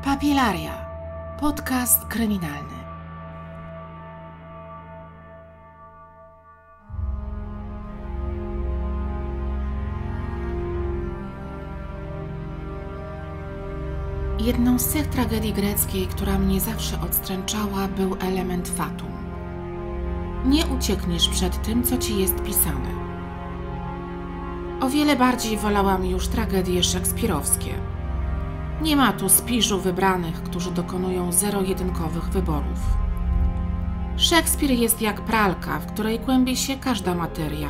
Papilaria. Podcast kryminalny. Jedną z tych tragedii greckiej, która mnie zawsze odstręczała, był element fatum. Nie uciekniesz przed tym, co ci jest pisane. O wiele bardziej wolałam już tragedie szekspirowskie. Nie ma tu spiżu wybranych, którzy dokonują zero-jedynkowych wyborów. Szekspir jest jak pralka, w której kłębi się każda materia,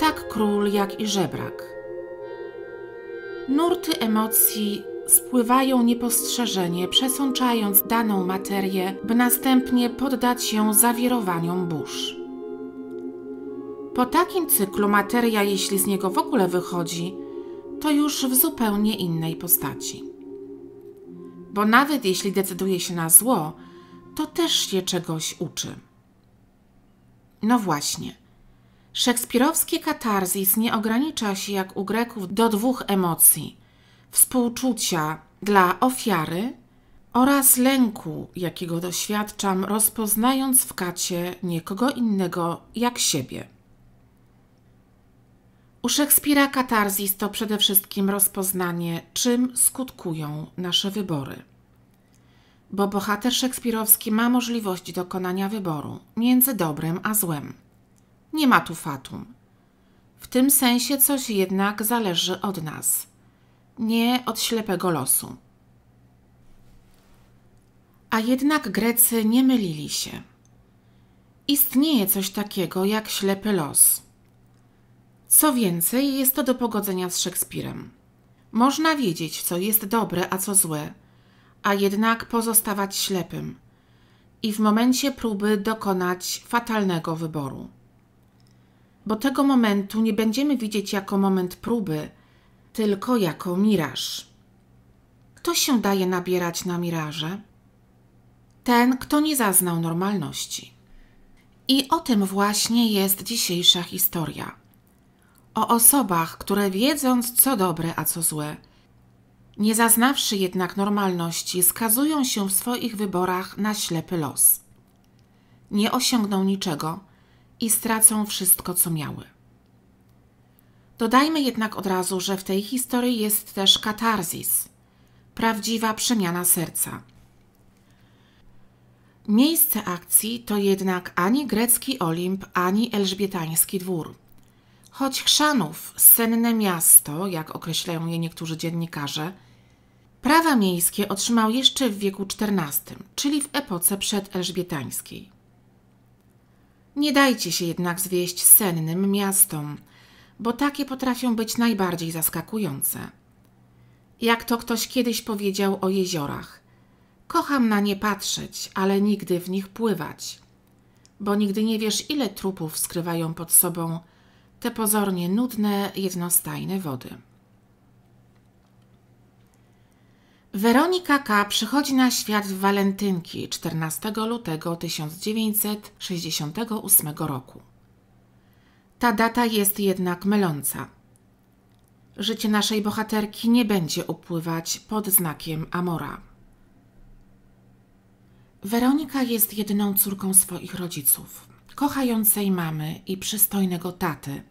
tak król jak i żebrak. Nurty emocji spływają niepostrzeżenie, przesączając daną materię, by następnie poddać ją zawirowaniom burz. Po takim cyklu materia, jeśli z niego w ogóle wychodzi, to już w zupełnie innej postaci. Bo nawet jeśli decyduje się na zło, to też się czegoś uczy. No właśnie. Szekspirowskie katarzis nie ogranicza się jak u Greków do dwóch emocji – współczucia dla ofiary oraz lęku, jakiego doświadczam, rozpoznając w kacie nikogo innego jak siebie. U Szekspira katarzis to przede wszystkim rozpoznanie, czym skutkują nasze wybory. Bo bohater szekspirowski ma możliwość dokonania wyboru między dobrem a złem. Nie ma tu fatum. W tym sensie coś jednak zależy od nas – nie od ślepego losu. A jednak Grecy nie mylili się. Istnieje coś takiego jak ślepy los. Co więcej, jest to do pogodzenia z Szekspirem. Można wiedzieć, co jest dobre, a co złe, a jednak pozostawać ślepym i w momencie próby dokonać fatalnego wyboru. Bo tego momentu nie będziemy widzieć jako moment próby, tylko jako miraż. Kto się daje nabierać na miraże? Ten, kto nie zaznał normalności. I o tym właśnie jest dzisiejsza historia. O osobach, które wiedząc co dobre, a co złe, nie zaznawszy jednak normalności, skazują się w swoich wyborach na ślepy los. Nie osiągną niczego i stracą wszystko, co miały. Dodajmy jednak od razu, że w tej historii jest też katarzis, prawdziwa przemiana serca. Miejsce akcji to jednak ani grecki Olimp, ani elżbietański dwór. Choć Chrzanów, senne miasto, jak określają je niektórzy dziennikarze, prawa miejskie otrzymał jeszcze w wieku XIV, czyli w epoce przedelżbietańskiej. Nie dajcie się jednak zwieść sennym miastom – bo takie potrafią być najbardziej zaskakujące. Jak to ktoś kiedyś powiedział o jeziorach. Kocham na nie patrzeć, ale nigdy w nich pływać, bo nigdy nie wiesz, ile trupów skrywają pod sobą te pozornie nudne, jednostajne wody. Weronika K. przychodzi na świat w walentynki 14 lutego 1968 roku. Ta data jest jednak myląca. Życie naszej bohaterki nie będzie upływać pod znakiem Amora. Weronika jest jedyną córką swoich rodziców, kochającej mamy i przystojnego taty,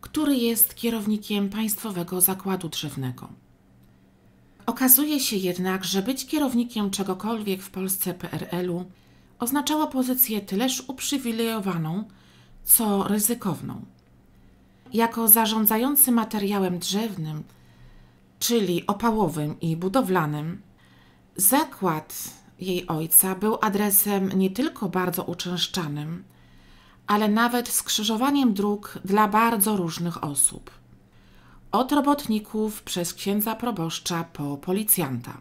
który jest kierownikiem Państwowego Zakładu Drzewnego. Okazuje się jednak, że być kierownikiem czegokolwiek w Polsce PRL-u oznaczało pozycję tyleż uprzywilejowaną, co ryzykowną. Jako zarządzający materiałem drzewnym, czyli opałowym i budowlanym, zakład jej ojca był adresem nie tylko bardzo uczęszczanym, ale nawet skrzyżowaniem dróg dla bardzo różnych osób. Od robotników przez księdza proboszcza po policjanta.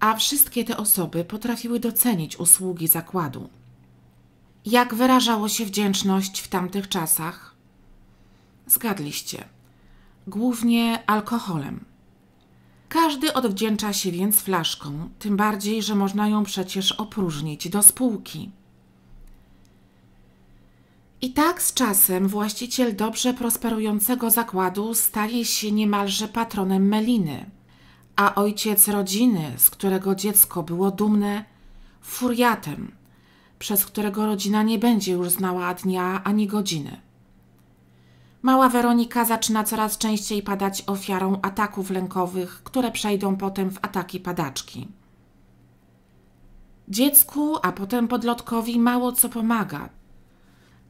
A wszystkie te osoby potrafiły docenić usługi zakładu. Jak wyrażało się wdzięczność w tamtych czasach? Zgadliście. Głównie alkoholem. Każdy odwdzięcza się więc flaszką, tym bardziej, że można ją przecież opróżnić do spółki. I tak z czasem właściciel dobrze prosperującego zakładu staje się niemalże patronem Meliny, a ojciec rodziny, z którego dziecko było dumne, furiatem – przez którego rodzina nie będzie już znała dnia ani godziny. Mała Weronika zaczyna coraz częściej padać ofiarą ataków lękowych, które przejdą potem w ataki padaczki. Dziecku, a potem podlotkowi mało co pomaga.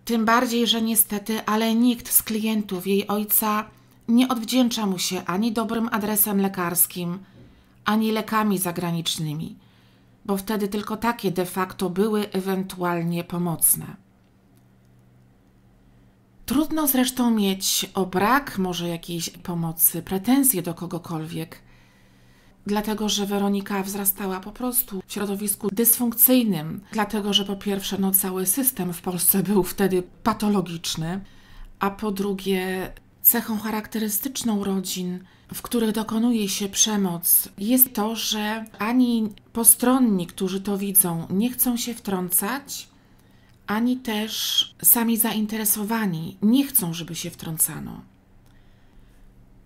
Tym bardziej, że niestety, ale nikt z klientów jej ojca nie odwdzięcza mu się ani dobrym adresem lekarskim, ani lekami zagranicznymi, bo wtedy tylko takie de facto były ewentualnie pomocne. Trudno zresztą mieć o brak może jakiejś pomocy pretensje do kogokolwiek, dlatego że Weronika wzrastała po prostu w środowisku dysfunkcyjnym, dlatego że po pierwsze no, cały system w Polsce był wtedy patologiczny, a po drugie cechą charakterystyczną rodzin w których dokonuje się przemoc, jest to, że ani postronni, którzy to widzą, nie chcą się wtrącać, ani też sami zainteresowani nie chcą, żeby się wtrącano.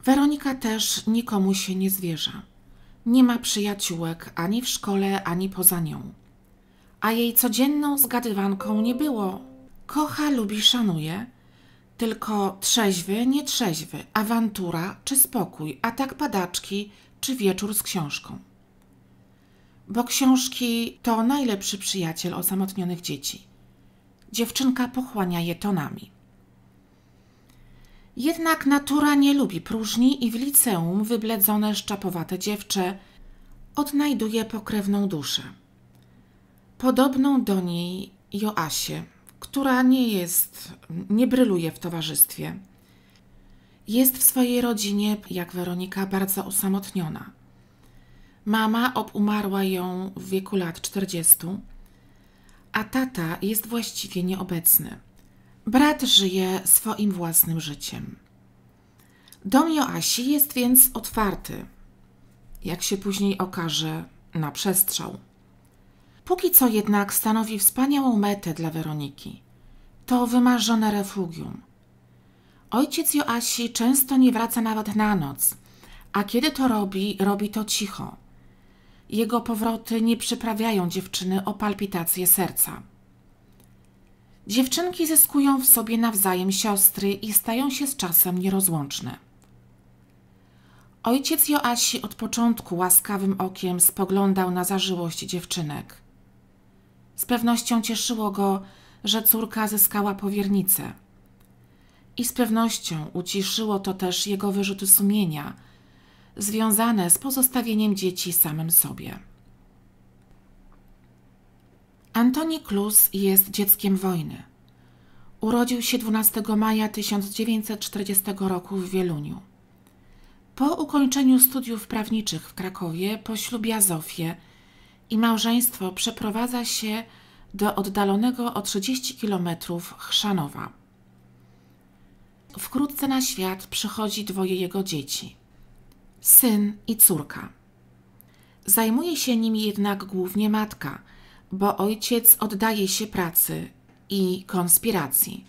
Weronika też nikomu się nie zwierza. Nie ma przyjaciółek ani w szkole, ani poza nią. A jej codzienną zgadywanką nie było. Kocha, lubi, szanuje – tylko trzeźwy, nietrzeźwy, awantura czy spokój, a tak padaczki czy wieczór z książką. Bo książki to najlepszy przyjaciel osamotnionych dzieci. Dziewczynka pochłania je tonami. Jednak natura nie lubi próżni i w liceum wybledzone szczapowate dziewczę odnajduje pokrewną duszę. Podobną do niej Joasie która nie jest, nie bryluje w towarzystwie. Jest w swojej rodzinie, jak Weronika, bardzo osamotniona. Mama obumarła ją w wieku lat 40, a tata jest właściwie nieobecny. Brat żyje swoim własnym życiem. Dom Joasi jest więc otwarty, jak się później okaże, na przestrzał. Póki co jednak stanowi wspaniałą metę dla Weroniki. To wymarzone refugium. Ojciec Joasi często nie wraca nawet na noc, a kiedy to robi, robi to cicho. Jego powroty nie przyprawiają dziewczyny o palpitację serca. Dziewczynki zyskują w sobie nawzajem siostry i stają się z czasem nierozłączne. Ojciec Joasi od początku łaskawym okiem spoglądał na zażyłość dziewczynek. Z pewnością cieszyło go, że córka zyskała powiernicę. I z pewnością uciszyło to też jego wyrzuty sumienia, związane z pozostawieniem dzieci samym sobie. Antoni Klus jest dzieckiem wojny. Urodził się 12 maja 1940 roku w Wieluniu. Po ukończeniu studiów prawniczych w Krakowie poślubia Zofię – i małżeństwo przeprowadza się do oddalonego o 30 km Chrzanowa. Wkrótce na świat przychodzi dwoje jego dzieci syn i córka. Zajmuje się nimi jednak głównie matka, bo ojciec oddaje się pracy i konspiracji.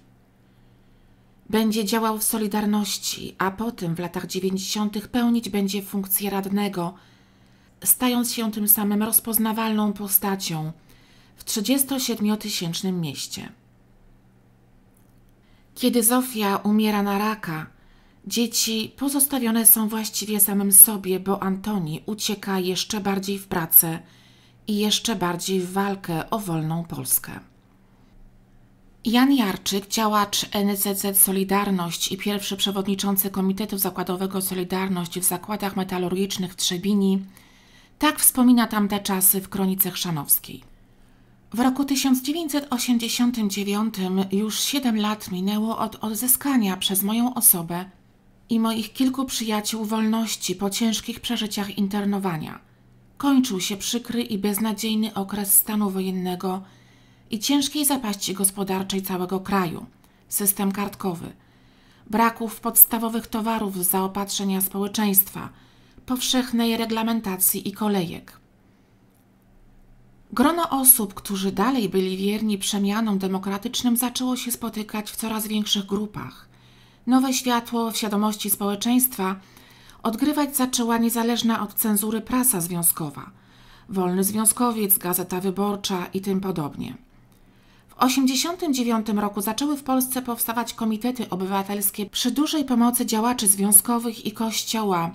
Będzie działał w Solidarności, a potem w latach 90. pełnić będzie funkcję radnego stając się tym samym rozpoznawalną postacią w 37-tysięcznym mieście. Kiedy Zofia umiera na raka, dzieci pozostawione są właściwie samym sobie, bo Antoni ucieka jeszcze bardziej w pracę i jeszcze bardziej w walkę o wolną Polskę. Jan Jarczyk, działacz NCZ Solidarność i pierwszy przewodniczący Komitetu Zakładowego Solidarność w Zakładach Metalurgicznych w Trzebini, tak wspomina tamte czasy w kronice chrzanowskiej. W roku 1989 już 7 lat minęło od odzyskania przez moją osobę i moich kilku przyjaciół wolności po ciężkich przeżyciach internowania. Kończył się przykry i beznadziejny okres stanu wojennego i ciężkiej zapaści gospodarczej całego kraju, system kartkowy, braków podstawowych towarów zaopatrzenia społeczeństwa – powszechnej reglamentacji i kolejek. Grono osób, którzy dalej byli wierni przemianom demokratycznym, zaczęło się spotykać w coraz większych grupach. Nowe światło w świadomości społeczeństwa odgrywać zaczęła niezależna od cenzury prasa związkowa, wolny związkowiec, gazeta wyborcza i tym podobnie. W 1989 roku zaczęły w Polsce powstawać komitety obywatelskie przy dużej pomocy działaczy związkowych i kościoła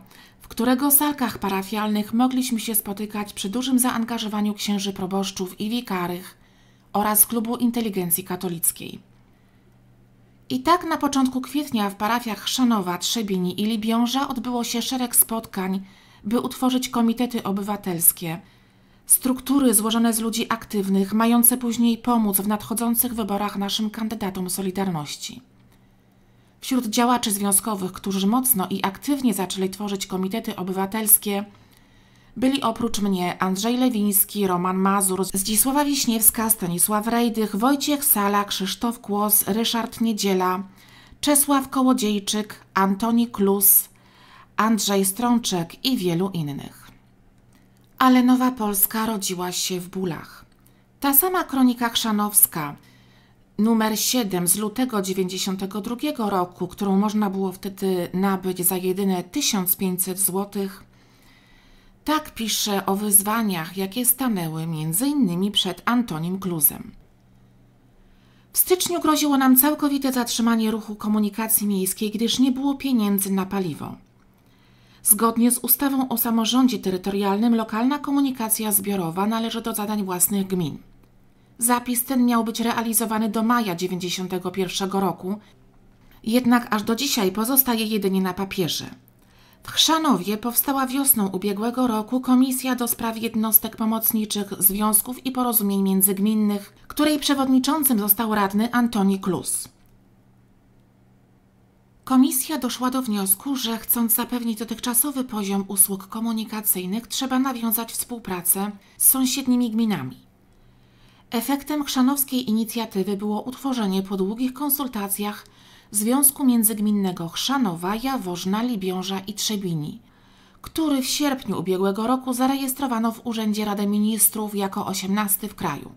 w którego salkach parafialnych mogliśmy się spotykać przy dużym zaangażowaniu księży proboszczów i wikarych oraz klubu inteligencji katolickiej. I tak na początku kwietnia w parafiach Szanowa, Trzebini i Libiąża odbyło się szereg spotkań, by utworzyć komitety obywatelskie, struktury złożone z ludzi aktywnych, mające później pomóc w nadchodzących wyborach naszym kandydatom Solidarności. Wśród działaczy związkowych, którzy mocno i aktywnie zaczęli tworzyć komitety obywatelskie, byli oprócz mnie Andrzej Lewiński, Roman Mazur, Zdzisława Wiśniewska, Stanisław Rejdych, Wojciech Sala, Krzysztof Kłos, Ryszard Niedziela, Czesław Kołodziejczyk, Antoni Klus, Andrzej Strączek i wielu innych. Ale Nowa Polska rodziła się w bólach. Ta sama kronika chrzanowska, numer 7 z lutego 1992 roku, którą można było wtedy nabyć za jedyne 1500 zł, tak pisze o wyzwaniach, jakie stanęły m.in. przed Antonim Kluzem. W styczniu groziło nam całkowite zatrzymanie ruchu komunikacji miejskiej, gdyż nie było pieniędzy na paliwo. Zgodnie z ustawą o samorządzie terytorialnym, lokalna komunikacja zbiorowa należy do zadań własnych gmin. Zapis ten miał być realizowany do maja 1991 roku, jednak aż do dzisiaj pozostaje jedynie na papierze. W Chrzanowie powstała wiosną ubiegłego roku Komisja do Spraw Jednostek Pomocniczych Związków i Porozumień Międzygminnych, której przewodniczącym został radny Antoni Klus. Komisja doszła do wniosku, że chcąc zapewnić dotychczasowy poziom usług komunikacyjnych, trzeba nawiązać współpracę z sąsiednimi gminami. Efektem chrzanowskiej inicjatywy było utworzenie po długich konsultacjach Związku Międzygminnego Chrzanowa, Jaworzna, Libiąża i Trzebini, który w sierpniu ubiegłego roku zarejestrowano w Urzędzie Rady Ministrów jako 18 w kraju.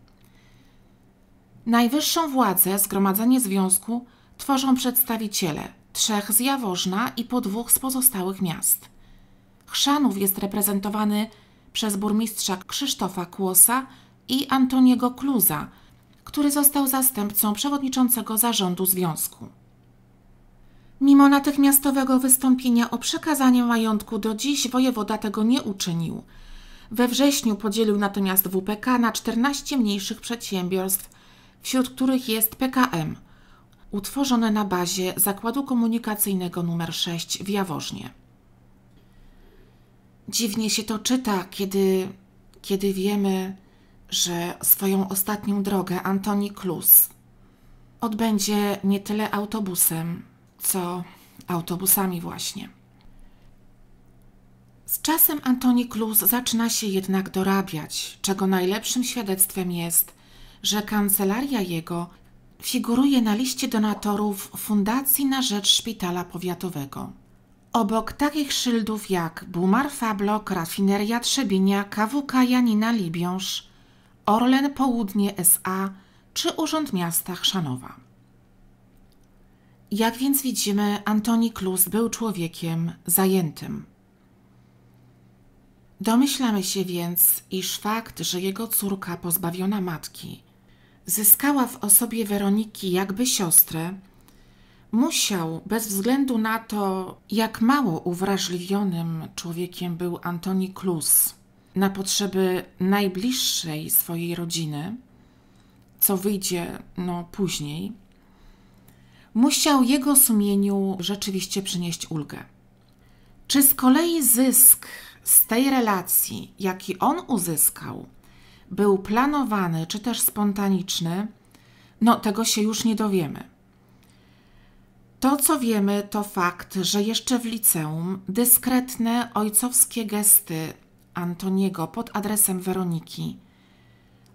Najwyższą władzę zgromadzenie związku tworzą przedstawiciele trzech z Jaworzna i po dwóch z pozostałych miast. Chrzanów jest reprezentowany przez burmistrza Krzysztofa Kłosa, i Antoniego Kluza, który został zastępcą przewodniczącego zarządu związku. Mimo natychmiastowego wystąpienia o przekazanie majątku do dziś wojewoda tego nie uczynił. We wrześniu podzielił natomiast WPK na 14 mniejszych przedsiębiorstw, wśród których jest PKM, utworzone na bazie Zakładu Komunikacyjnego nr 6 w Jaworznie. Dziwnie się to czyta, kiedy, kiedy wiemy, że swoją ostatnią drogę Antoni Klus odbędzie nie tyle autobusem, co autobusami właśnie. Z czasem Antoni Klus zaczyna się jednak dorabiać, czego najlepszym świadectwem jest, że kancelaria jego figuruje na liście donatorów Fundacji na Rzecz Szpitala Powiatowego. Obok takich szyldów jak Bumar Fablok, Rafineria Trzebinia, KWK Janina Libiąż, Orlen Południe SA czy Urząd Miasta Chrzanowa. Jak więc widzimy, Antoni Klus był człowiekiem zajętym. Domyślamy się więc, iż fakt, że jego córka pozbawiona matki zyskała w osobie Weroniki jakby siostrę, musiał, bez względu na to, jak mało uwrażliwionym człowiekiem był Antoni Klus, na potrzeby najbliższej swojej rodziny, co wyjdzie no, później, musiał jego sumieniu rzeczywiście przynieść ulgę. Czy z kolei zysk z tej relacji, jaki on uzyskał, był planowany czy też spontaniczny, no tego się już nie dowiemy. To, co wiemy, to fakt, że jeszcze w liceum dyskretne ojcowskie gesty Antoniego pod adresem Weroniki,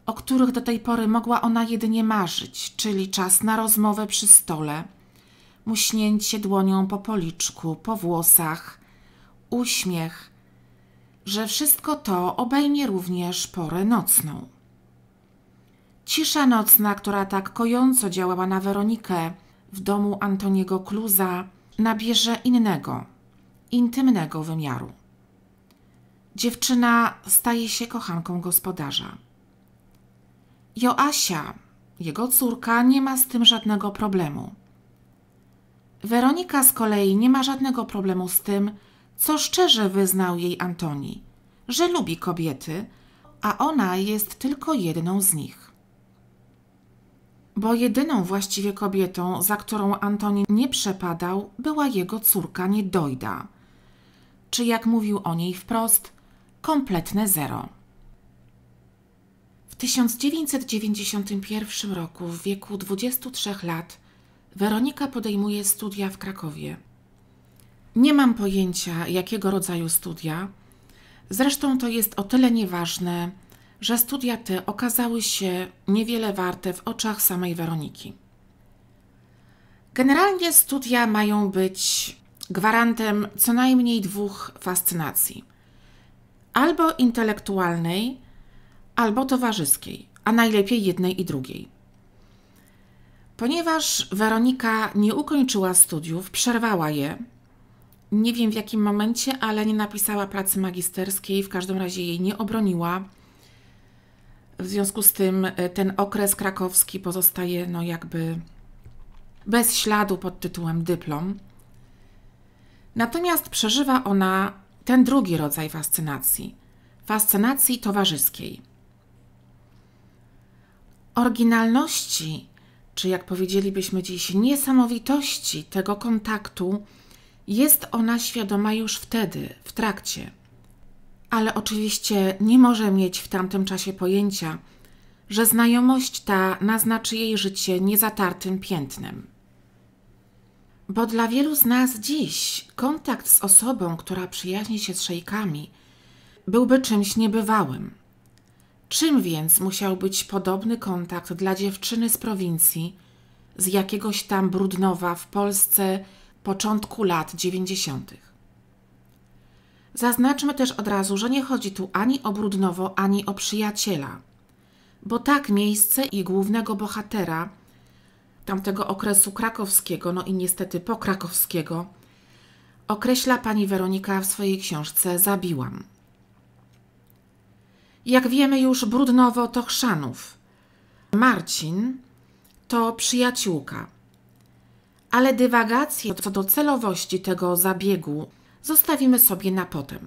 o których do tej pory mogła ona jedynie marzyć, czyli czas na rozmowę przy stole, muśnięcie dłonią po policzku, po włosach, uśmiech, że wszystko to obejmie również porę nocną. Cisza nocna, która tak kojąco działała na Weronikę w domu Antoniego Kluza, nabierze innego, intymnego wymiaru dziewczyna staje się kochanką gospodarza. Joasia, jego córka, nie ma z tym żadnego problemu. Weronika z kolei nie ma żadnego problemu z tym, co szczerze wyznał jej Antoni, że lubi kobiety, a ona jest tylko jedną z nich. Bo jedyną właściwie kobietą, za którą Antoni nie przepadał, była jego córka Niedojda, czy jak mówił o niej wprost, kompletne zero. W 1991 roku, w wieku 23 lat, Weronika podejmuje studia w Krakowie. Nie mam pojęcia, jakiego rodzaju studia. Zresztą to jest o tyle nieważne, że studia te okazały się niewiele warte w oczach samej Weroniki. Generalnie studia mają być gwarantem co najmniej dwóch fascynacji: albo intelektualnej, albo towarzyskiej, a najlepiej jednej i drugiej. Ponieważ Weronika nie ukończyła studiów, przerwała je, nie wiem w jakim momencie, ale nie napisała pracy magisterskiej, w każdym razie jej nie obroniła. W związku z tym e, ten okres krakowski pozostaje no jakby bez śladu pod tytułem dyplom. Natomiast przeżywa ona ten drugi rodzaj fascynacji fascynacji towarzyskiej. Oryginalności, czy jak powiedzielibyśmy dziś, niesamowitości tego kontaktu jest ona świadoma już wtedy, w trakcie. Ale oczywiście nie może mieć w tamtym czasie pojęcia, że znajomość ta naznaczy jej życie niezatartym piętnem. Bo dla wielu z nas dziś kontakt z osobą, która przyjaźni się z szejkami, byłby czymś niebywałym. Czym więc musiał być podobny kontakt dla dziewczyny z prowincji, z jakiegoś tam Brudnowa w Polsce początku lat 90. Zaznaczmy też od razu, że nie chodzi tu ani o Brudnowo, ani o przyjaciela, bo tak miejsce i głównego bohatera – tamtego okresu krakowskiego, no i niestety pokrakowskiego, określa pani Weronika w swojej książce Zabiłam. Jak wiemy już, Brudnowo to Chrzanów. Marcin to przyjaciółka. Ale dywagacje co do celowości tego zabiegu zostawimy sobie na potem.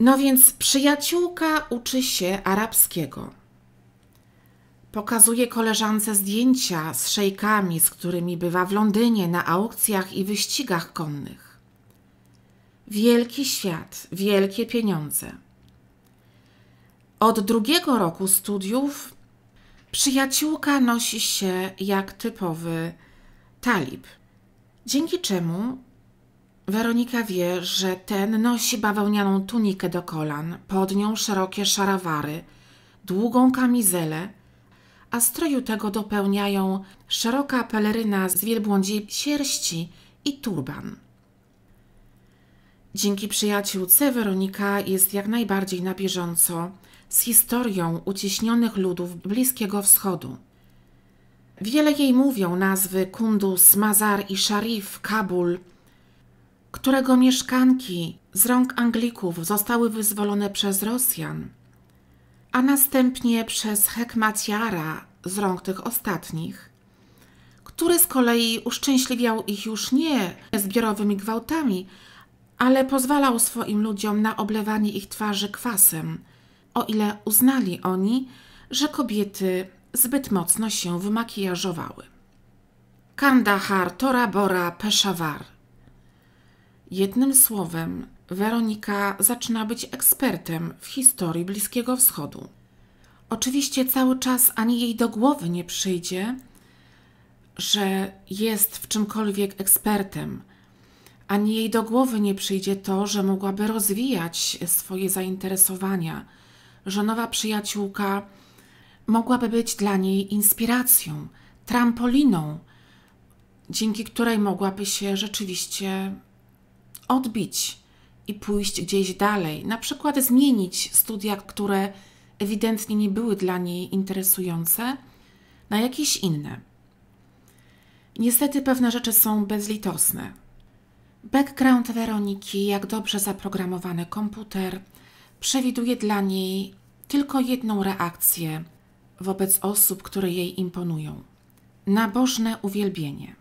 No więc przyjaciółka uczy się arabskiego Pokazuje koleżance zdjęcia z szejkami, z którymi bywa w Londynie na aukcjach i wyścigach konnych. Wielki świat, wielkie pieniądze. Od drugiego roku studiów przyjaciółka nosi się jak typowy talib, dzięki czemu Weronika wie, że ten nosi bawełnianą tunikę do kolan, pod nią szerokie szarawary, długą kamizelę a stroju tego dopełniają szeroka peleryna z wielbłądziej sierści i turban. Dzięki przyjaciółce Weronika jest jak najbardziej na bieżąco z historią uciśnionych ludów Bliskiego Wschodu. Wiele jej mówią nazwy Kunduz, Mazar i Sharif, Kabul, którego mieszkanki z rąk Anglików zostały wyzwolone przez Rosjan – a następnie przez Hekmaciara z rąk tych ostatnich, który z kolei uszczęśliwiał ich już nie zbiorowymi gwałtami, ale pozwalał swoim ludziom na oblewanie ich twarzy kwasem, o ile uznali oni, że kobiety zbyt mocno się wymakijażowały. Kandahar, Tora Bora, Peshawar. Jednym słowem, Weronika zaczyna być ekspertem w historii Bliskiego Wschodu. Oczywiście cały czas ani jej do głowy nie przyjdzie, że jest w czymkolwiek ekspertem. Ani jej do głowy nie przyjdzie to, że mogłaby rozwijać swoje zainteresowania, że nowa przyjaciółka mogłaby być dla niej inspiracją, trampoliną, dzięki której mogłaby się rzeczywiście odbić i pójść gdzieś dalej, na przykład zmienić studia, które ewidentnie nie były dla niej interesujące, na jakieś inne. Niestety pewne rzeczy są bezlitosne. Background Weroniki, jak dobrze zaprogramowany komputer, przewiduje dla niej tylko jedną reakcję wobec osób, które jej imponują nabożne uwielbienie.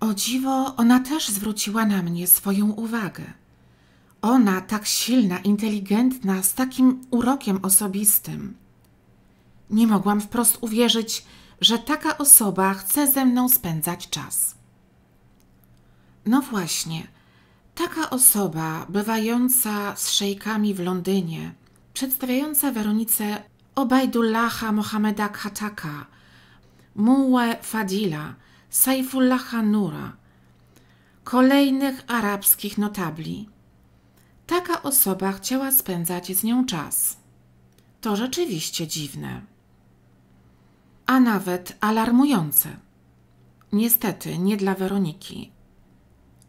O dziwo, ona też zwróciła na mnie swoją uwagę. Ona tak silna, inteligentna, z takim urokiem osobistym. Nie mogłam wprost uwierzyć, że taka osoba chce ze mną spędzać czas. No właśnie, taka osoba bywająca z szejkami w Londynie, przedstawiająca Weronicę Obajdullaha Mohameda Khataka, Mułę Fadila, Saifullaha Nura, kolejnych arabskich notabli – Taka osoba chciała spędzać z nią czas. To rzeczywiście dziwne, a nawet alarmujące. Niestety nie dla Weroniki.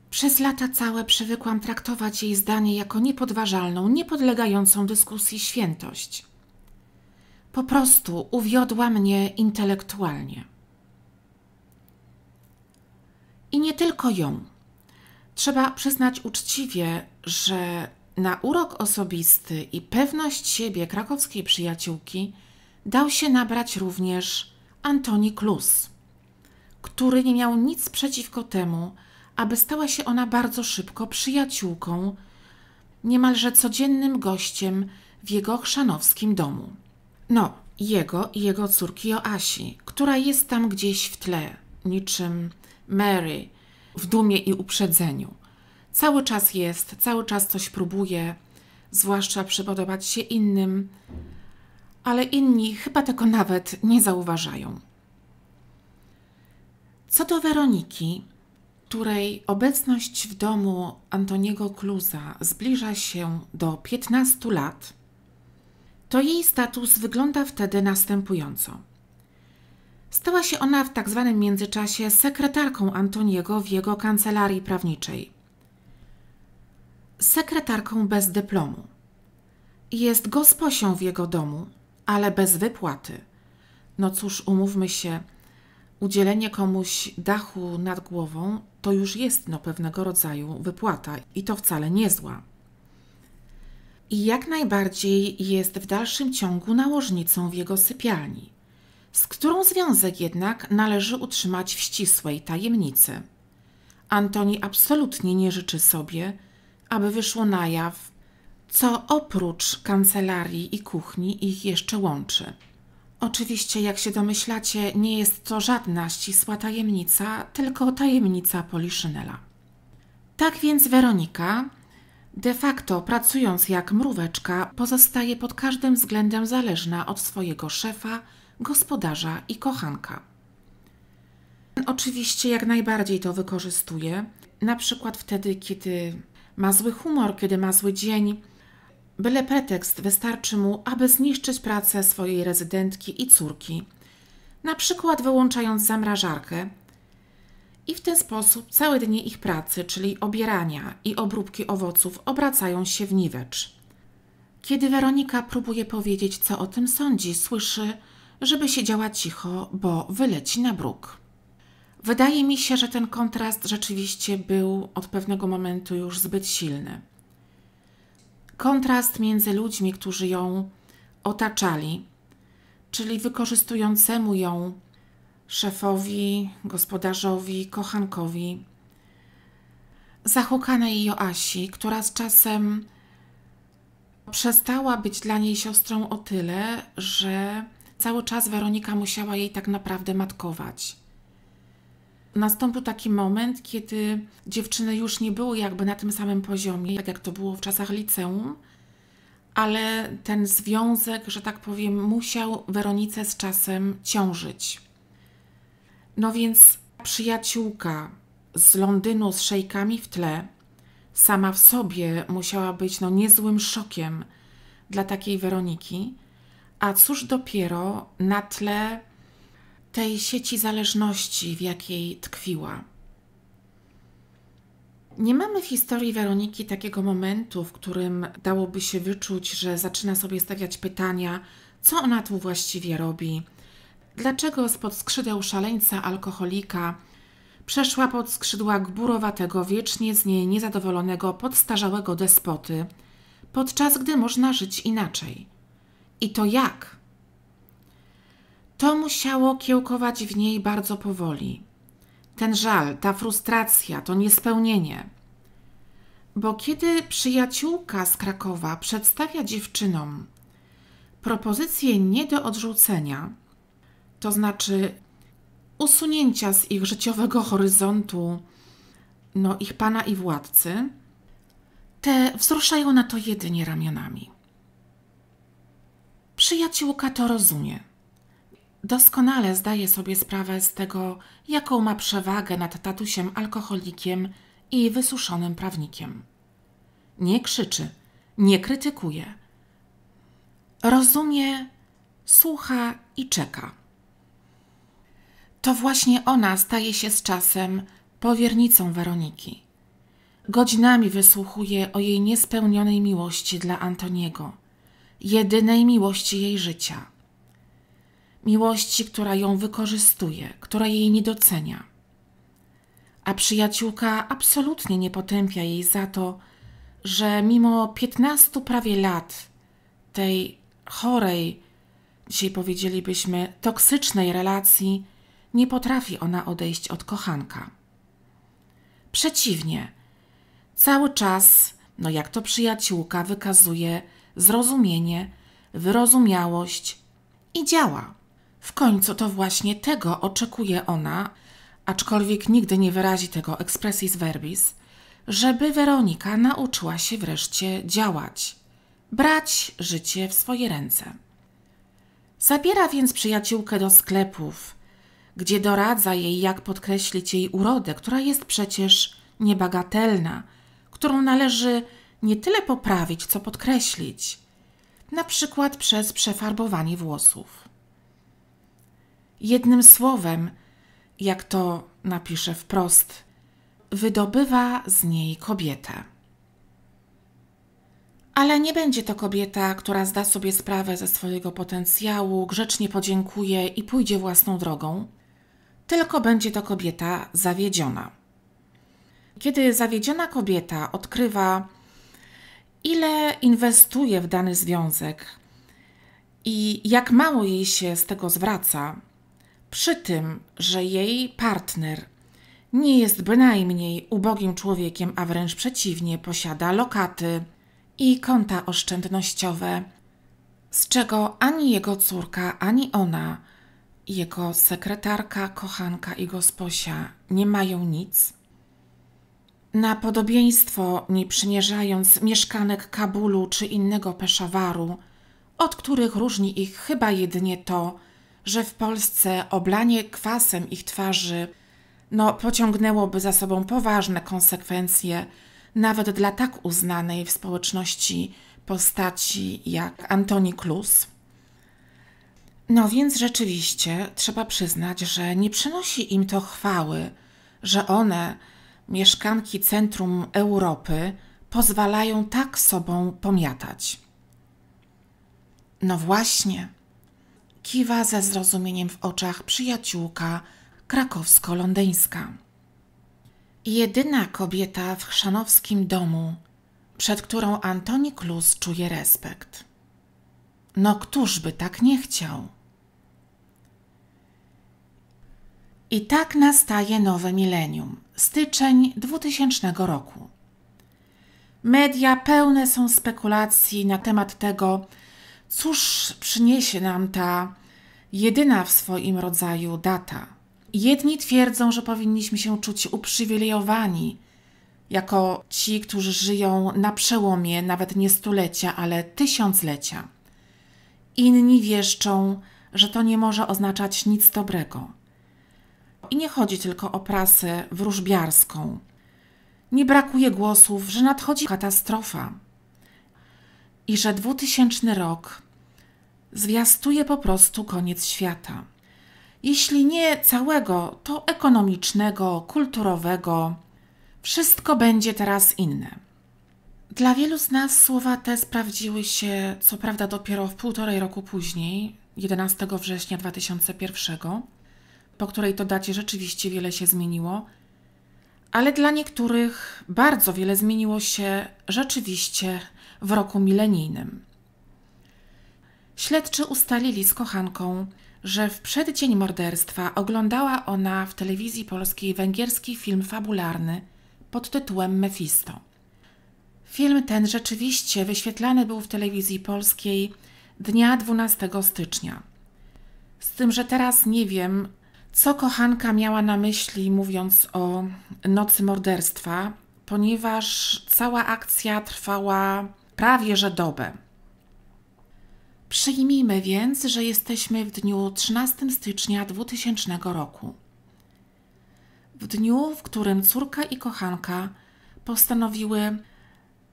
Przez lata całe przywykłam traktować jej zdanie jako niepodważalną, niepodlegającą dyskusji świętość. Po prostu uwiodła mnie intelektualnie. I nie tylko ją. Trzeba przyznać uczciwie, że na urok osobisty i pewność siebie krakowskiej przyjaciółki dał się nabrać również Antoni Klus, który nie miał nic przeciwko temu, aby stała się ona bardzo szybko przyjaciółką, niemalże codziennym gościem w jego chrzanowskim domu. No, jego i jego córki Joasi, która jest tam gdzieś w tle, niczym Mary w dumie i uprzedzeniu – Cały czas jest, cały czas coś próbuje, zwłaszcza przypodobać się innym, ale inni chyba tego nawet nie zauważają. Co do Weroniki, której obecność w domu Antoniego Kluza zbliża się do 15 lat, to jej status wygląda wtedy następująco. Stała się ona w tak zwanym międzyczasie sekretarką Antoniego w jego kancelarii prawniczej sekretarką bez dyplomu. Jest gosposią w jego domu, ale bez wypłaty. No cóż, umówmy się, udzielenie komuś dachu nad głową to już jest no pewnego rodzaju wypłata i to wcale nie zła. I jak najbardziej jest w dalszym ciągu nałożnicą w jego sypialni, z którą związek jednak należy utrzymać w ścisłej tajemnicy. Antoni absolutnie nie życzy sobie, aby wyszło na jaw, co oprócz kancelarii i kuchni ich jeszcze łączy. Oczywiście, jak się domyślacie, nie jest to żadna ścisła tajemnica, tylko tajemnica Poliszynela. Tak więc Weronika, de facto pracując jak mróweczka, pozostaje pod każdym względem zależna od swojego szefa, gospodarza i kochanka. Oczywiście jak najbardziej to wykorzystuje, na przykład wtedy, kiedy ma zły humor, kiedy ma zły dzień. Byle pretekst wystarczy mu, aby zniszczyć pracę swojej rezydentki i córki, na przykład wyłączając zamrażarkę. I w ten sposób całe dnie ich pracy, czyli obierania i obróbki owoców, obracają się w niwecz. Kiedy Weronika próbuje powiedzieć, co o tym sądzi, słyszy, żeby siedziała cicho, bo wyleci na bruk. Wydaje mi się, że ten kontrast rzeczywiście był od pewnego momentu już zbyt silny. Kontrast między ludźmi, którzy ją otaczali, czyli wykorzystującemu ją szefowi, gospodarzowi, kochankowi, zahukanej Joasi, która z czasem przestała być dla niej siostrą o tyle, że cały czas Weronika musiała jej tak naprawdę matkować nastąpił taki moment, kiedy dziewczyny już nie były jakby na tym samym poziomie, tak jak to było w czasach liceum, ale ten związek, że tak powiem, musiał Weronice z czasem ciążyć. No więc przyjaciółka z Londynu z szejkami w tle, sama w sobie musiała być no, niezłym szokiem dla takiej Weroniki, a cóż dopiero na tle tej sieci zależności, w jakiej tkwiła. Nie mamy w historii Weroniki takiego momentu, w którym dałoby się wyczuć, że zaczyna sobie stawiać pytania, co ona tu właściwie robi, dlaczego spod skrzydeł szaleńca alkoholika przeszła pod skrzydła gburowatego, wiecznie z niej niezadowolonego, podstarzałego despoty, podczas gdy można żyć inaczej. I to jak? To musiało kiełkować w niej bardzo powoli. Ten żal, ta frustracja, to niespełnienie. Bo kiedy przyjaciółka z Krakowa przedstawia dziewczynom propozycje nie do odrzucenia, to znaczy usunięcia z ich życiowego horyzontu, no ich pana i władcy, te wzruszają na to jedynie ramionami. Przyjaciółka to rozumie. Doskonale zdaje sobie sprawę z tego, jaką ma przewagę nad tatusiem alkoholikiem i wysuszonym prawnikiem. Nie krzyczy, nie krytykuje. Rozumie, słucha i czeka. To właśnie ona staje się z czasem powiernicą Weroniki. Godzinami wysłuchuje o jej niespełnionej miłości dla Antoniego, jedynej miłości jej życia miłości, która ją wykorzystuje, która jej nie docenia. A przyjaciółka absolutnie nie potępia jej za to, że mimo 15 prawie lat tej chorej, dzisiaj powiedzielibyśmy toksycznej relacji, nie potrafi ona odejść od kochanka. Przeciwnie, cały czas, no jak to przyjaciółka, wykazuje zrozumienie, wyrozumiałość i działa. W końcu to właśnie tego oczekuje ona, aczkolwiek nigdy nie wyrazi tego expressis verbis, żeby Weronika nauczyła się wreszcie działać, brać życie w swoje ręce. Zabiera więc przyjaciółkę do sklepów, gdzie doradza jej, jak podkreślić jej urodę, która jest przecież niebagatelna, którą należy nie tyle poprawić, co podkreślić, na przykład przez przefarbowanie włosów jednym słowem, jak to napiszę wprost, wydobywa z niej kobietę. Ale nie będzie to kobieta, która zda sobie sprawę ze swojego potencjału, grzecznie podziękuje i pójdzie własną drogą, tylko będzie to kobieta zawiedziona. Kiedy zawiedziona kobieta odkrywa, ile inwestuje w dany związek i jak mało jej się z tego zwraca, przy tym, że jej partner nie jest bynajmniej ubogim człowiekiem, a wręcz przeciwnie, posiada lokaty i konta oszczędnościowe, z czego ani jego córka, ani ona, jego sekretarka, kochanka i gosposia nie mają nic. Na podobieństwo, nie przymierzając mieszkanek Kabulu czy innego Peszawaru, od których różni ich chyba jedynie to, że w Polsce oblanie kwasem ich twarzy no, pociągnęłoby za sobą poważne konsekwencje, nawet dla tak uznanej w społeczności postaci jak Antoni Klus. No więc rzeczywiście trzeba przyznać, że nie przynosi im to chwały, że one, mieszkanki centrum Europy, pozwalają tak sobą pomiatać. No właśnie. Kiwa ze zrozumieniem w oczach przyjaciółka krakowsko-londyńska. Jedyna kobieta w chrzanowskim domu, przed którą Antoni Klus czuje respekt. No któż by tak nie chciał? I tak nastaje nowe milenium, styczeń 2000 roku. Media pełne są spekulacji na temat tego, Cóż przyniesie nam ta jedyna w swoim rodzaju data? Jedni twierdzą, że powinniśmy się czuć uprzywilejowani, jako ci, którzy żyją na przełomie nawet nie stulecia, ale tysiąclecia. Inni wieszczą, że to nie może oznaczać nic dobrego. I nie chodzi tylko o prasę wróżbiarską. Nie brakuje głosów, że nadchodzi katastrofa, i że 2000 rok zwiastuje po prostu koniec świata. Jeśli nie całego, to ekonomicznego, kulturowego, wszystko będzie teraz inne. Dla wielu z nas słowa te sprawdziły się, co prawda, dopiero w półtorej roku później, 11 września 2001, po której to dacie rzeczywiście wiele się zmieniło, ale dla niektórych bardzo wiele zmieniło się rzeczywiście w roku milenijnym. Śledczy ustalili z kochanką, że w przeddzień morderstwa oglądała ona w telewizji polskiej węgierski film fabularny pod tytułem Mefisto. Film ten rzeczywiście wyświetlany był w telewizji polskiej dnia 12 stycznia. Z tym, że teraz nie wiem, co kochanka miała na myśli mówiąc o nocy morderstwa, ponieważ cała akcja trwała prawie że dobę. Przyjmijmy więc, że jesteśmy w dniu 13 stycznia 2000 roku. W dniu, w którym córka i kochanka postanowiły,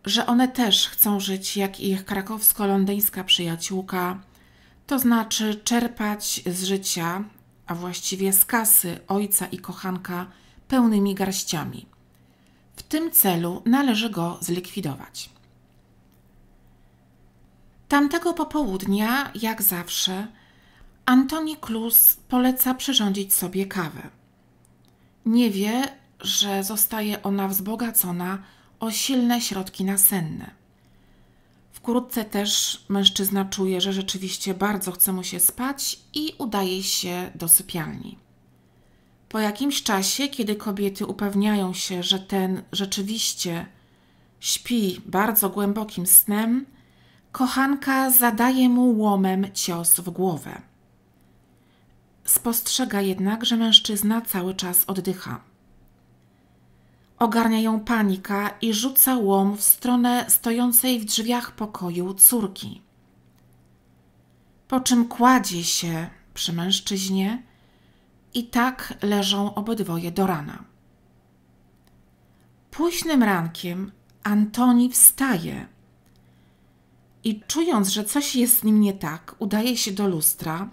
że one też chcą żyć jak ich krakowsko-londyńska przyjaciółka, to znaczy czerpać z życia, a właściwie z kasy ojca i kochanka pełnymi garściami. W tym celu należy go zlikwidować. Tamtego popołudnia, jak zawsze, Antoni Klus poleca przyrządzić sobie kawę. Nie wie, że zostaje ona wzbogacona o silne środki nasenne. Wkrótce też mężczyzna czuje, że rzeczywiście bardzo chce mu się spać i udaje się do sypialni. Po jakimś czasie, kiedy kobiety upewniają się, że ten rzeczywiście śpi bardzo głębokim snem, kochanka zadaje mu łomem cios w głowę. Spostrzega jednak, że mężczyzna cały czas oddycha. Ogarnia ją panika i rzuca łom w stronę stojącej w drzwiach pokoju córki. Po czym kładzie się przy mężczyźnie i tak leżą obydwoje do rana. Późnym rankiem Antoni wstaje i czując, że coś jest z nim nie tak, udaje się do lustra,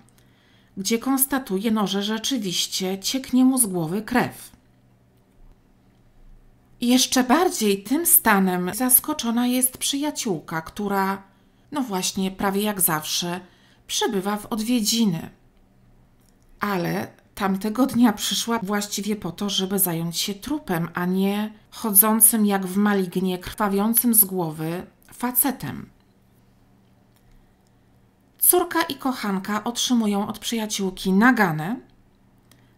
gdzie konstatuje, no, że rzeczywiście cieknie mu z głowy krew. Jeszcze bardziej tym stanem zaskoczona jest przyjaciółka, która, no właśnie, prawie jak zawsze, przybywa w odwiedziny. Ale tamtego dnia przyszła właściwie po to, żeby zająć się trupem, a nie chodzącym jak w malignie, krwawiącym z głowy facetem. Córka i kochanka otrzymują od przyjaciółki naganę,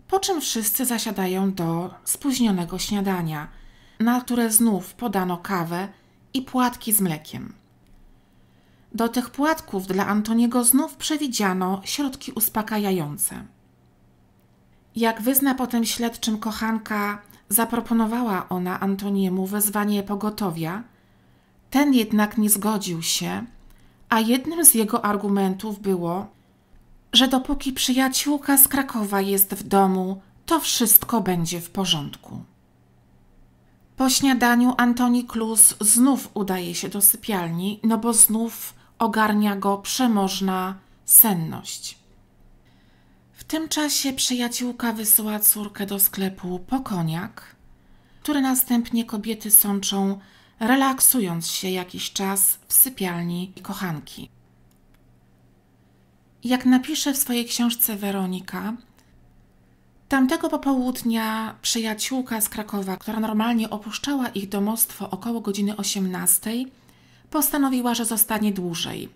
po czym wszyscy zasiadają do spóźnionego śniadania, na które znów podano kawę i płatki z mlekiem. Do tych płatków dla Antoniego znów przewidziano środki uspokajające. Jak wyzna potem śledczym kochanka, zaproponowała ona Antoniemu wezwanie pogotowia. Ten jednak nie zgodził się a jednym z jego argumentów było, że dopóki przyjaciółka z Krakowa jest w domu, to wszystko będzie w porządku. Po śniadaniu Antoni Klus znów udaje się do sypialni, no bo znów ogarnia go przemożna senność. W tym czasie przyjaciółka wysyła córkę do sklepu po koniak, który następnie kobiety sączą relaksując się jakiś czas w sypialni kochanki. Jak napisze w swojej książce Weronika, tamtego popołudnia przyjaciółka z Krakowa, która normalnie opuszczała ich domostwo około godziny 18, postanowiła, że zostanie dłużej.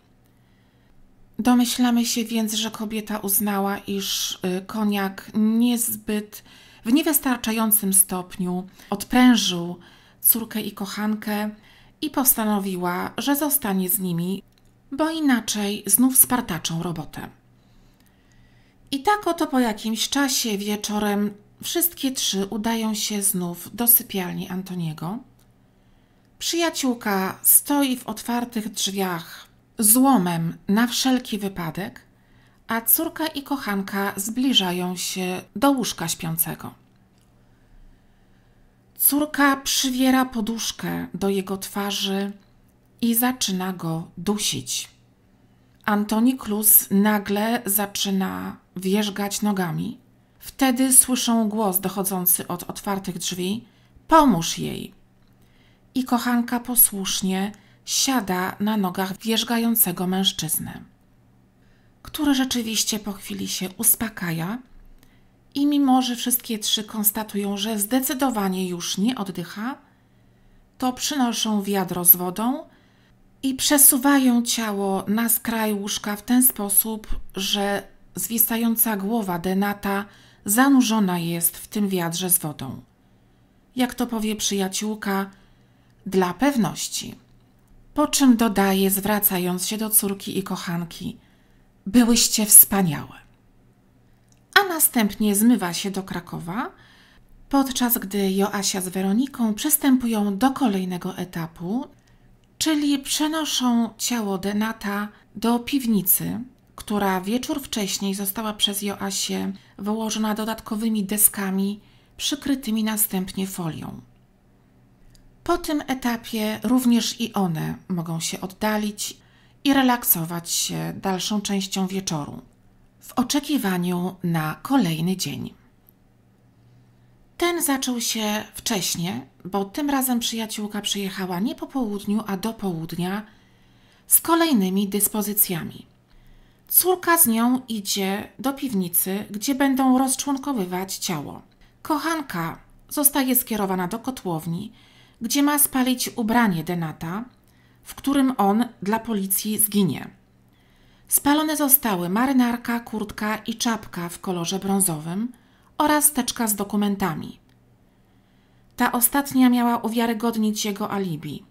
Domyślamy się więc, że kobieta uznała, iż y, koniak niezbyt w niewystarczającym stopniu odprężył córkę i kochankę i postanowiła, że zostanie z nimi, bo inaczej znów spartaczą robotę. I tak oto po jakimś czasie wieczorem wszystkie trzy udają się znów do sypialni Antoniego. Przyjaciółka stoi w otwartych drzwiach złomem na wszelki wypadek, a córka i kochanka zbliżają się do łóżka śpiącego. Córka przywiera poduszkę do jego twarzy i zaczyna go dusić. Antoni Klus nagle zaczyna wierzgać nogami. Wtedy słyszą głos dochodzący od otwartych drzwi: Pomóż jej! I kochanka posłusznie siada na nogach wierzgającego mężczyzny, który rzeczywiście po chwili się uspokaja i mimo, że wszystkie trzy konstatują, że zdecydowanie już nie oddycha, to przynoszą wiadro z wodą i przesuwają ciało na skraj łóżka w ten sposób, że zwisająca głowa Denata zanurzona jest w tym wiadrze z wodą. Jak to powie przyjaciółka, dla pewności. Po czym dodaje, zwracając się do córki i kochanki: Byłyście wspaniałe a następnie zmywa się do Krakowa, podczas gdy Joasia z Weroniką przystępują do kolejnego etapu, czyli przenoszą ciało Denata do piwnicy, która wieczór wcześniej została przez Joasię wyłożona dodatkowymi deskami, przykrytymi następnie folią. Po tym etapie również i one mogą się oddalić i relaksować się dalszą częścią wieczoru w oczekiwaniu na kolejny dzień. Ten zaczął się wcześnie, bo tym razem przyjaciółka przyjechała nie po południu, a do południa z kolejnymi dyspozycjami. Córka z nią idzie do piwnicy, gdzie będą rozczłonkowywać ciało. Kochanka zostaje skierowana do kotłowni, gdzie ma spalić ubranie Denata, w którym on dla policji zginie. Spalone zostały marynarka, kurtka i czapka w kolorze brązowym oraz teczka z dokumentami. Ta ostatnia miała uwiarygodnić jego alibi,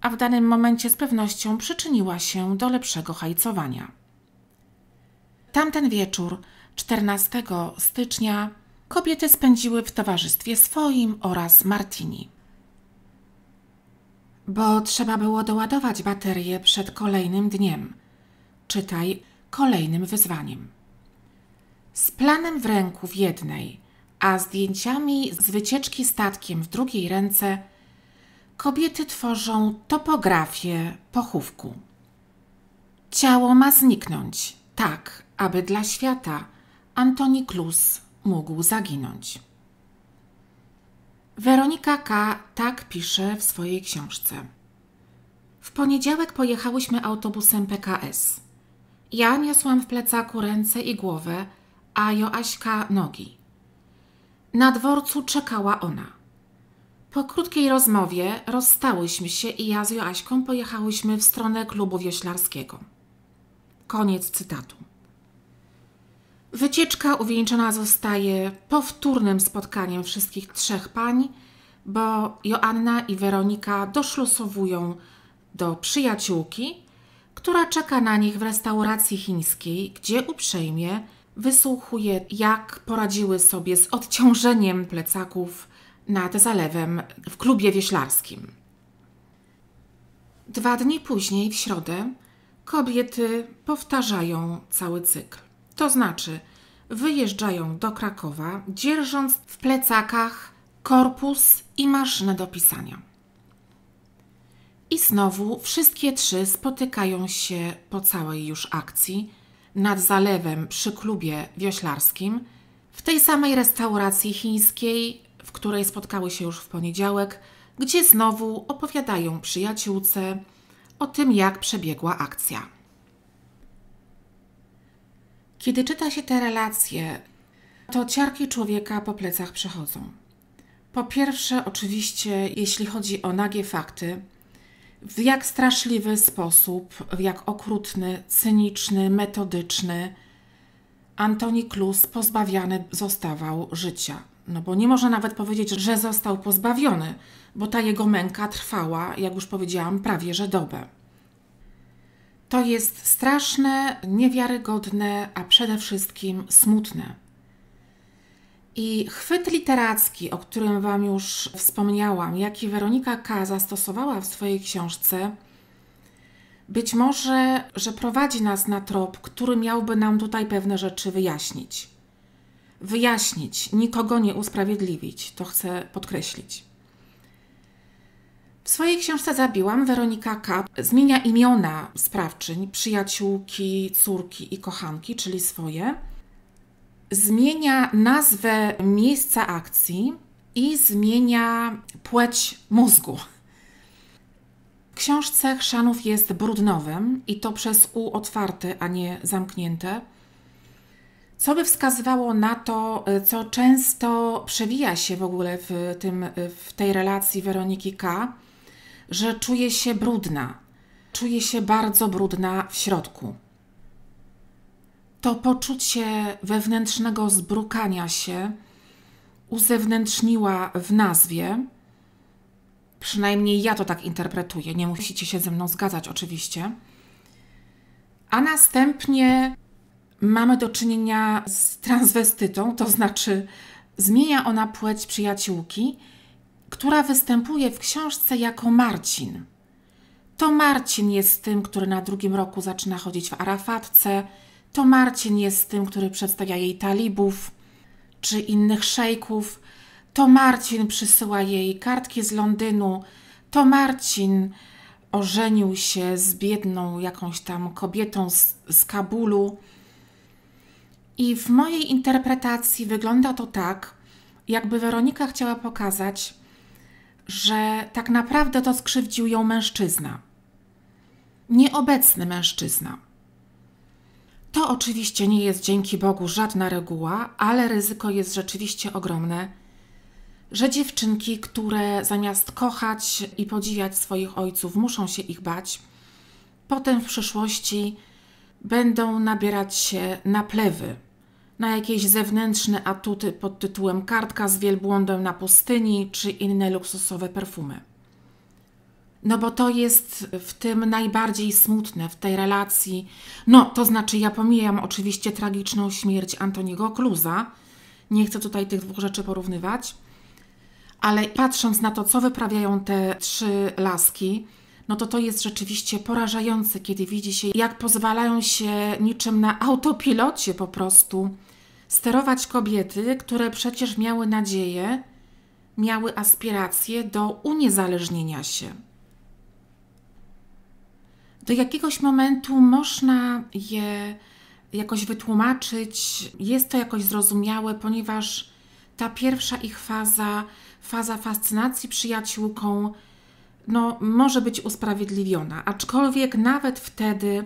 a w danym momencie z pewnością przyczyniła się do lepszego hajcowania. Tamten wieczór, 14 stycznia, kobiety spędziły w towarzystwie swoim oraz Martini. Bo trzeba było doładować baterię przed kolejnym dniem – czytaj, kolejnym wyzwaniem. Z planem w ręku w jednej, a zdjęciami z wycieczki statkiem w drugiej ręce, kobiety tworzą topografię pochówku. Ciało ma zniknąć, tak, aby dla świata Antoni Klus mógł zaginąć. Weronika K. tak pisze w swojej książce. W poniedziałek pojechałyśmy autobusem PKS. Ja niosłam w plecaku ręce i głowę, a Joaśka nogi. Na dworcu czekała ona. Po krótkiej rozmowie rozstałyśmy się i ja z Joaśką pojechałyśmy w stronę klubu wioślarskiego. Koniec cytatu. Wycieczka uwieńczona zostaje powtórnym spotkaniem wszystkich trzech pań, bo Joanna i Weronika doszlusowują do przyjaciółki, która czeka na nich w restauracji chińskiej, gdzie uprzejmie wysłuchuje, jak poradziły sobie z odciążeniem plecaków nad zalewem w klubie wieślarskim. Dwa dni później, w środę, kobiety powtarzają cały cykl. To znaczy, wyjeżdżają do Krakowa, dzierżąc w plecakach korpus i maszynę do pisania. I znowu wszystkie trzy spotykają się po całej już akcji nad zalewem przy klubie wioślarskim, w tej samej restauracji chińskiej, w której spotkały się już w poniedziałek, gdzie znowu opowiadają przyjaciółce o tym, jak przebiegła akcja. Kiedy czyta się te relacje, to ciarki człowieka po plecach przechodzą. Po pierwsze, oczywiście, jeśli chodzi o nagie fakty, w jak straszliwy sposób, w jak okrutny, cyniczny, metodyczny Antoni Klus pozbawiany zostawał życia. No bo nie można nawet powiedzieć, że został pozbawiony, bo ta jego męka trwała, jak już powiedziałam, prawie że dobę. To jest straszne, niewiarygodne, a przede wszystkim smutne. I chwyt literacki, o którym Wam już wspomniałam, jaki Weronika K. zastosowała w swojej książce, być może, że prowadzi nas na trop, który miałby nam tutaj pewne rzeczy wyjaśnić. Wyjaśnić, nikogo nie usprawiedliwić, to chcę podkreślić. W swojej książce Zabiłam Weronika K. zmienia imiona sprawczyń, przyjaciółki, córki i kochanki, czyli swoje zmienia nazwę miejsca akcji i zmienia płeć mózgu. W książce Chrzanów jest brudnowym i to przez U otwarte, a nie zamknięte, co by wskazywało na to, co często przewija się w ogóle w, tym, w tej relacji Weroniki K., że czuje się brudna, czuje się bardzo brudna w środku to poczucie wewnętrznego zbrukania się uzewnętrzniła w nazwie. Przynajmniej ja to tak interpretuję, nie musicie się ze mną zgadzać oczywiście. A następnie mamy do czynienia z transwestytą, to znaczy zmienia ona płeć przyjaciółki, która występuje w książce jako Marcin. To Marcin jest tym, który na drugim roku zaczyna chodzić w arafatce, to Marcin jest tym, który przedstawia jej talibów czy innych szejków. To Marcin przysyła jej kartki z Londynu. To Marcin ożenił się z biedną jakąś tam kobietą z, z Kabulu. I w mojej interpretacji wygląda to tak, jakby Weronika chciała pokazać, że tak naprawdę to skrzywdził ją mężczyzna. Nieobecny mężczyzna. To oczywiście nie jest dzięki Bogu żadna reguła, ale ryzyko jest rzeczywiście ogromne, że dziewczynki, które zamiast kochać i podziwiać swoich ojców, muszą się ich bać, potem w przyszłości będą nabierać się naplewy na jakieś zewnętrzne atuty pod tytułem kartka z wielbłądem na pustyni czy inne luksusowe perfumy. No bo to jest w tym najbardziej smutne, w tej relacji. No, to znaczy ja pomijam oczywiście tragiczną śmierć Antoniego Kluza. Nie chcę tutaj tych dwóch rzeczy porównywać. Ale patrząc na to, co wyprawiają te trzy laski, no to to jest rzeczywiście porażające, kiedy widzi się, jak pozwalają się niczym na autopilocie po prostu sterować kobiety, które przecież miały nadzieję, miały aspiracje do uniezależnienia się do jakiegoś momentu można je jakoś wytłumaczyć, jest to jakoś zrozumiałe, ponieważ ta pierwsza ich faza, faza fascynacji przyjaciółką, no, może być usprawiedliwiona, aczkolwiek nawet wtedy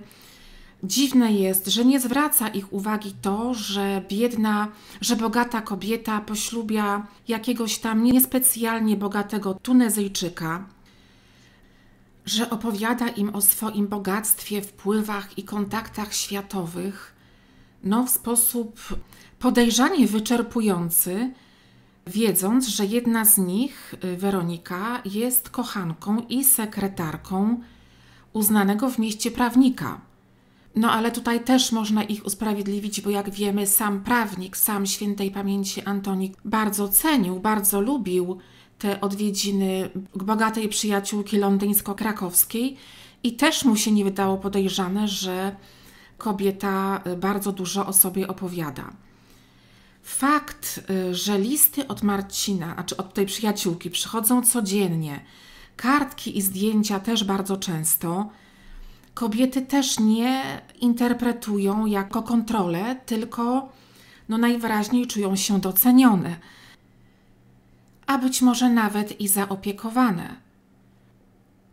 dziwne jest, że nie zwraca ich uwagi to, że biedna, że bogata kobieta poślubia jakiegoś tam niespecjalnie bogatego Tunezyjczyka, że opowiada im o swoim bogactwie, wpływach i kontaktach światowych, no w sposób podejrzanie wyczerpujący, wiedząc, że jedna z nich, y, Weronika, jest kochanką i sekretarką uznanego w mieście prawnika. No ale tutaj też można ich usprawiedliwić, bo jak wiemy, sam prawnik, sam świętej pamięci Antoni bardzo cenił, bardzo lubił te odwiedziny bogatej przyjaciółki londyńsko-krakowskiej i też mu się nie wydało podejrzane, że kobieta y, bardzo dużo o sobie opowiada. Fakt, y, że listy od Marcina, znaczy od tej przyjaciółki, przychodzą codziennie, kartki i zdjęcia też bardzo często, kobiety też nie interpretują jako kontrolę, tylko no najwyraźniej czują się docenione a być może nawet i zaopiekowane.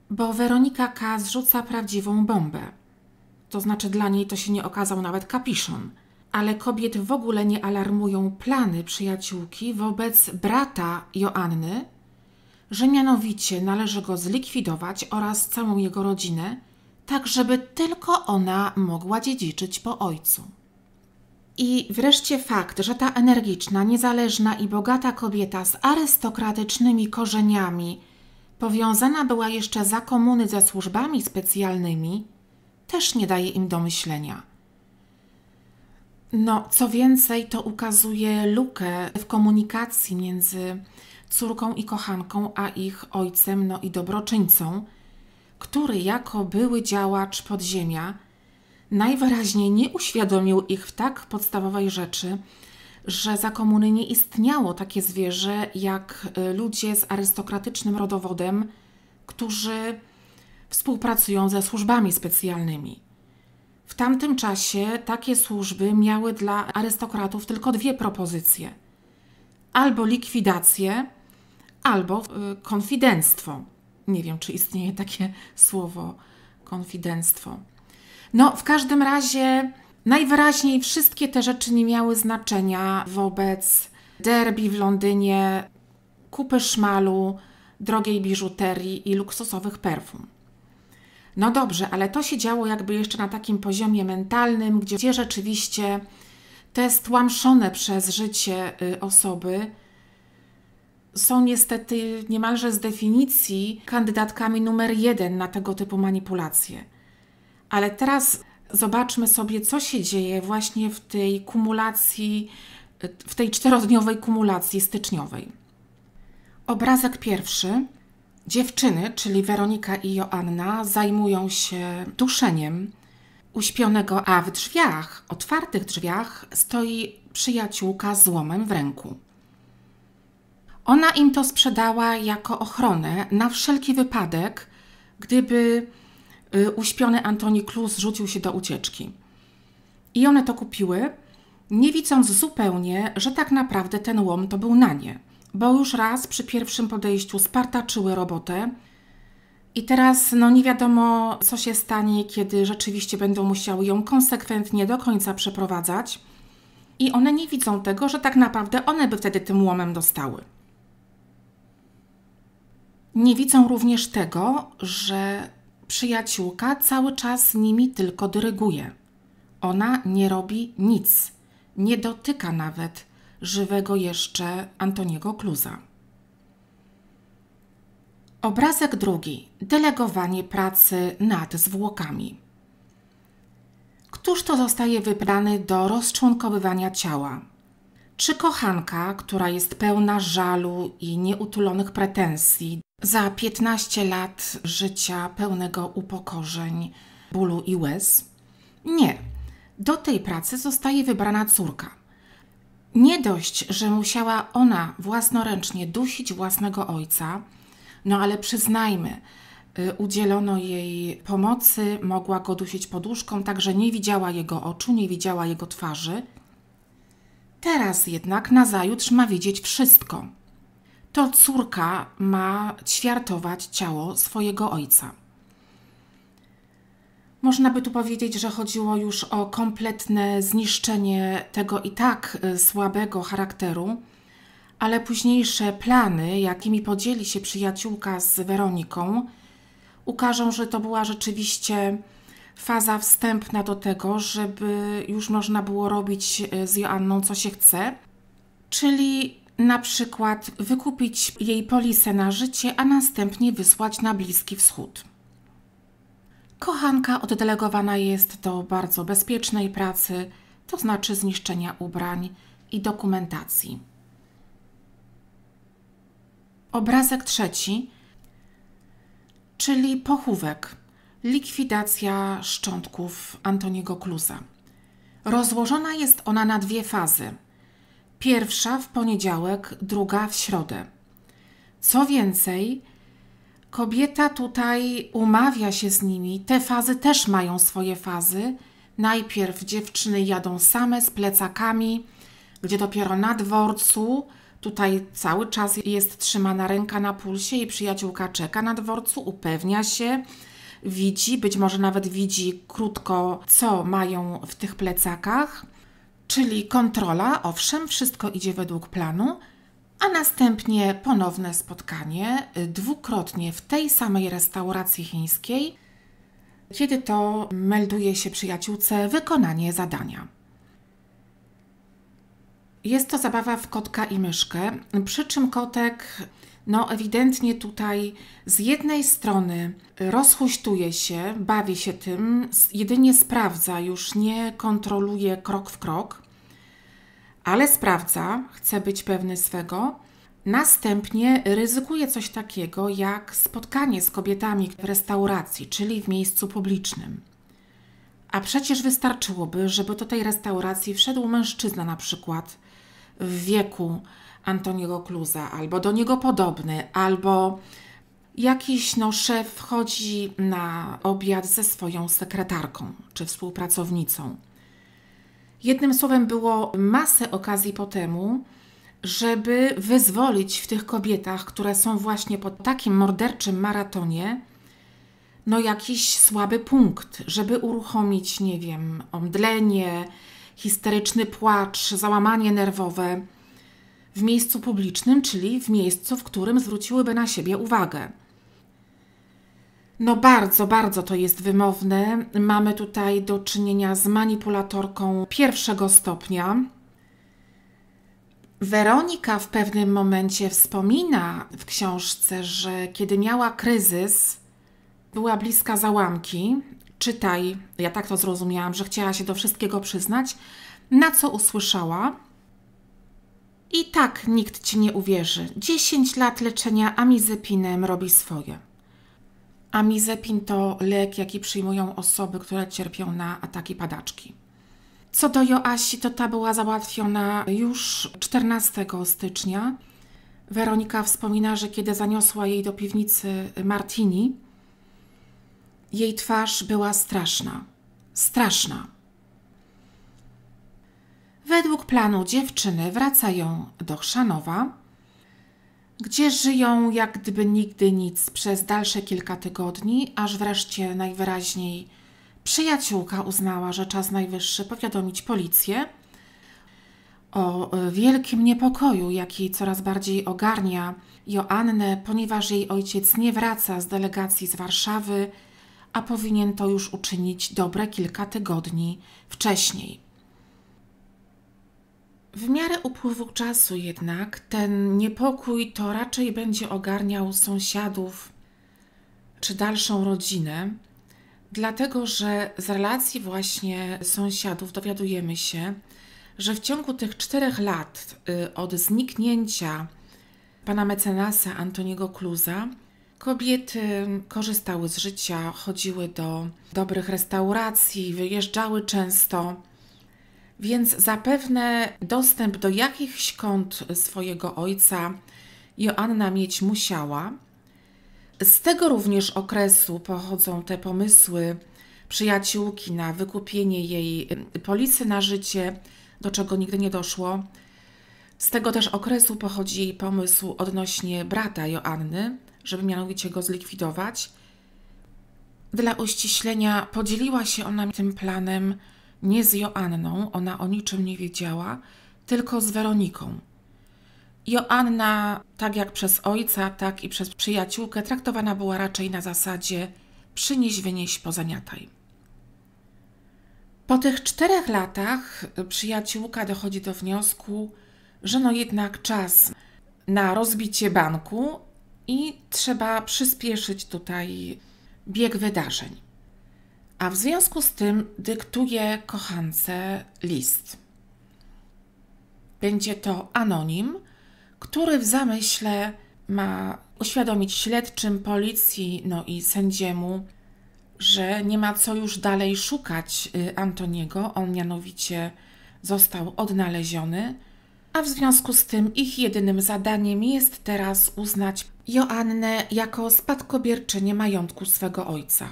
Bo Weronika K. zrzuca prawdziwą bombę. To znaczy dla niej to się nie okazał nawet kapiszon. Ale kobiet w ogóle nie alarmują plany przyjaciółki wobec brata Joanny, że mianowicie należy go zlikwidować oraz całą jego rodzinę, tak żeby tylko ona mogła dziedziczyć po ojcu. I wreszcie fakt, że ta energiczna, niezależna i bogata kobieta z arystokratycznymi korzeniami powiązana była jeszcze za komuny ze służbami specjalnymi, też nie daje im do myślenia. No, co więcej, to ukazuje lukę w komunikacji między córką i kochanką, a ich ojcem, no i dobroczyńcą, który jako były działacz podziemia najwyraźniej nie uświadomił ich w tak podstawowej rzeczy, że za komuny nie istniało takie zwierzę jak y, ludzie z arystokratycznym rodowodem, którzy współpracują ze służbami specjalnymi. W tamtym czasie takie służby miały dla arystokratów tylko dwie propozycje: albo likwidację, albo y, konfidenstwo. Nie wiem, czy istnieje takie słowo konfidenstwo. No, w każdym razie najwyraźniej wszystkie te rzeczy nie miały znaczenia wobec derby w Londynie, kupy szmalu, drogiej biżuterii i luksusowych perfum. No dobrze, ale to się działo jakby jeszcze na takim poziomie mentalnym, gdzie, rzeczywiście te stłamszone przez życie y, osoby są niestety niemalże z definicji kandydatkami numer jeden na tego typu manipulacje. Ale teraz zobaczmy sobie, co się dzieje właśnie w tej kumulacji, w tej czterodniowej kumulacji styczniowej. Obrazek pierwszy. Dziewczyny, czyli Weronika i Joanna, zajmują się duszeniem. Uśpionego, a w drzwiach, otwartych drzwiach, stoi przyjaciółka z łomem w ręku. Ona im to sprzedała jako ochronę na wszelki wypadek, gdyby Y, uśpiony Antoni Klus rzucił się do ucieczki. I one to kupiły, nie widząc zupełnie, że tak naprawdę ten łom to był na nie, bo już raz przy pierwszym podejściu spartaczyły robotę i teraz no nie wiadomo, co się stanie, kiedy rzeczywiście będą musiały ją konsekwentnie do końca przeprowadzać i one nie widzą tego, że tak naprawdę one by wtedy tym łomem dostały. Nie widzą również tego, że przyjaciółka cały czas nimi tylko dyryguje. Ona nie robi nic, nie dotyka nawet żywego jeszcze Antoniego Kluza. Obrazek drugi. Delegowanie pracy nad zwłokami. Któż to zostaje wybrany do rozczłonkowywania ciała? Czy kochanka, która jest pełna żalu i nieutulonych pretensji za 15 lat życia pełnego upokorzeń, bólu i łez? Nie. Do tej pracy zostaje wybrana córka. Nie dość, że musiała ona własnoręcznie dusić własnego ojca, no ale przyznajmy, y, udzielono jej pomocy, mogła go dusić poduszką, także nie widziała jego oczu, nie widziała jego twarzy. Teraz jednak nazajutrz ma widzieć wszystko to córka ma ćwiartować ciało swojego ojca. Można by tu powiedzieć, że chodziło już o kompletne zniszczenie tego i tak y, słabego charakteru, ale późniejsze plany, jakimi podzieli się przyjaciółka z Weroniką, ukażą, że to była rzeczywiście faza wstępna do tego, żeby już można było robić y, z Joanną co się chce, czyli na przykład wykupić jej polisę na życie, a następnie wysłać na Bliski Wschód. Kochanka oddelegowana jest do bardzo bezpiecznej pracy, to znaczy zniszczenia ubrań i dokumentacji. Obrazek trzeci, czyli pochówek, likwidacja szczątków Antoniego Kluza. Rozłożona jest ona na dwie fazy – Pierwsza w poniedziałek, druga w środę. Co więcej, kobieta tutaj umawia się z nimi, te fazy też mają swoje fazy. Najpierw dziewczyny jadą same z plecakami, gdzie dopiero na dworcu, tutaj cały czas jest trzymana ręka na pulsie i przyjaciółka czeka na dworcu, upewnia się, widzi, być może nawet widzi krótko, co mają w tych plecakach czyli kontrola, owszem, wszystko idzie według planu, a następnie ponowne spotkanie y, dwukrotnie w tej samej restauracji chińskiej, kiedy to melduje się przyjaciółce wykonanie zadania. Jest to zabawa w kotka i myszkę, przy czym kotek no ewidentnie tutaj z jednej strony rozhuśtuje się, bawi się tym, jedynie sprawdza, już nie kontroluje krok w krok, ale sprawdza, chce być pewny swego. Następnie ryzykuje coś takiego jak spotkanie z kobietami w restauracji, czyli w miejscu publicznym. A przecież wystarczyłoby, żeby do tej restauracji wszedł mężczyzna na przykład w wieku Antoniego Kluza, albo do niego podobny, albo jakiś no, szef wchodzi na obiad ze swoją sekretarką czy współpracownicą. Jednym słowem, było masę okazji po temu, żeby wyzwolić w tych kobietach, które są właśnie po takim morderczym maratonie, no jakiś słaby punkt, żeby uruchomić, nie wiem, omdlenie, histeryczny płacz, załamanie nerwowe w miejscu publicznym, czyli w miejscu, w którym zwróciłyby na siebie uwagę. No bardzo, bardzo to jest wymowne. Mamy tutaj do czynienia z manipulatorką pierwszego stopnia. Weronika w pewnym momencie wspomina w książce, że kiedy miała kryzys, była bliska załamki. Czytaj, ja tak to zrozumiałam, że chciała się do wszystkiego przyznać, na co usłyszała – i tak nikt ci nie uwierzy. 10 lat leczenia amizepinem robi swoje. Amizepin to lek, jaki przyjmują osoby, które cierpią na ataki padaczki. Co do Joasi, to ta była załatwiona już 14 stycznia. Weronika wspomina, że kiedy zaniosła jej do piwnicy Martini, jej twarz była straszna. Straszna. Według planu dziewczyny wracają do Chrzanowa, gdzie żyją jak gdyby nigdy nic przez dalsze kilka tygodni, aż wreszcie najwyraźniej przyjaciółka uznała, że czas najwyższy powiadomić policję o e, wielkim niepokoju, jaki coraz bardziej ogarnia Joannę, ponieważ jej ojciec nie wraca z delegacji z Warszawy, a powinien to już uczynić dobre kilka tygodni wcześniej. W miarę upływu czasu jednak ten niepokój to raczej będzie ogarniał sąsiadów czy dalszą rodzinę, dlatego że z relacji właśnie sąsiadów dowiadujemy się, że w ciągu tych czterech lat y, od zniknięcia pana mecenasa Antoniego Kluza kobiety korzystały z życia, chodziły do dobrych restauracji, wyjeżdżały często więc zapewne dostęp do jakichś kont swojego ojca Joanna mieć musiała. Z tego również okresu pochodzą te pomysły przyjaciółki na wykupienie jej y, polisy na życie, do czego nigdy nie doszło. Z tego też okresu pochodzi jej pomysł odnośnie brata Joanny, żeby mianowicie go zlikwidować. Dla uściślenia podzieliła się ona tym planem nie z Joanną, ona o niczym nie wiedziała, tylko z Weroniką. Joanna, tak jak przez ojca, tak i przez przyjaciółkę, traktowana była raczej na zasadzie przynieś, wynieś, pozaniataj. Po tych czterech latach przyjaciółka dochodzi do wniosku, że no jednak czas na rozbicie banku i trzeba przyspieszyć tutaj bieg wydarzeń a w związku z tym dyktuje kochance list. Będzie to anonim, który w zamyśle ma uświadomić śledczym policji, no i sędziemu, że nie ma co już dalej szukać y, Antoniego. On mianowicie został odnaleziony, a w związku z tym ich jedynym zadaniem jest teraz uznać Joannę jako spadkobierczynię majątku swego ojca.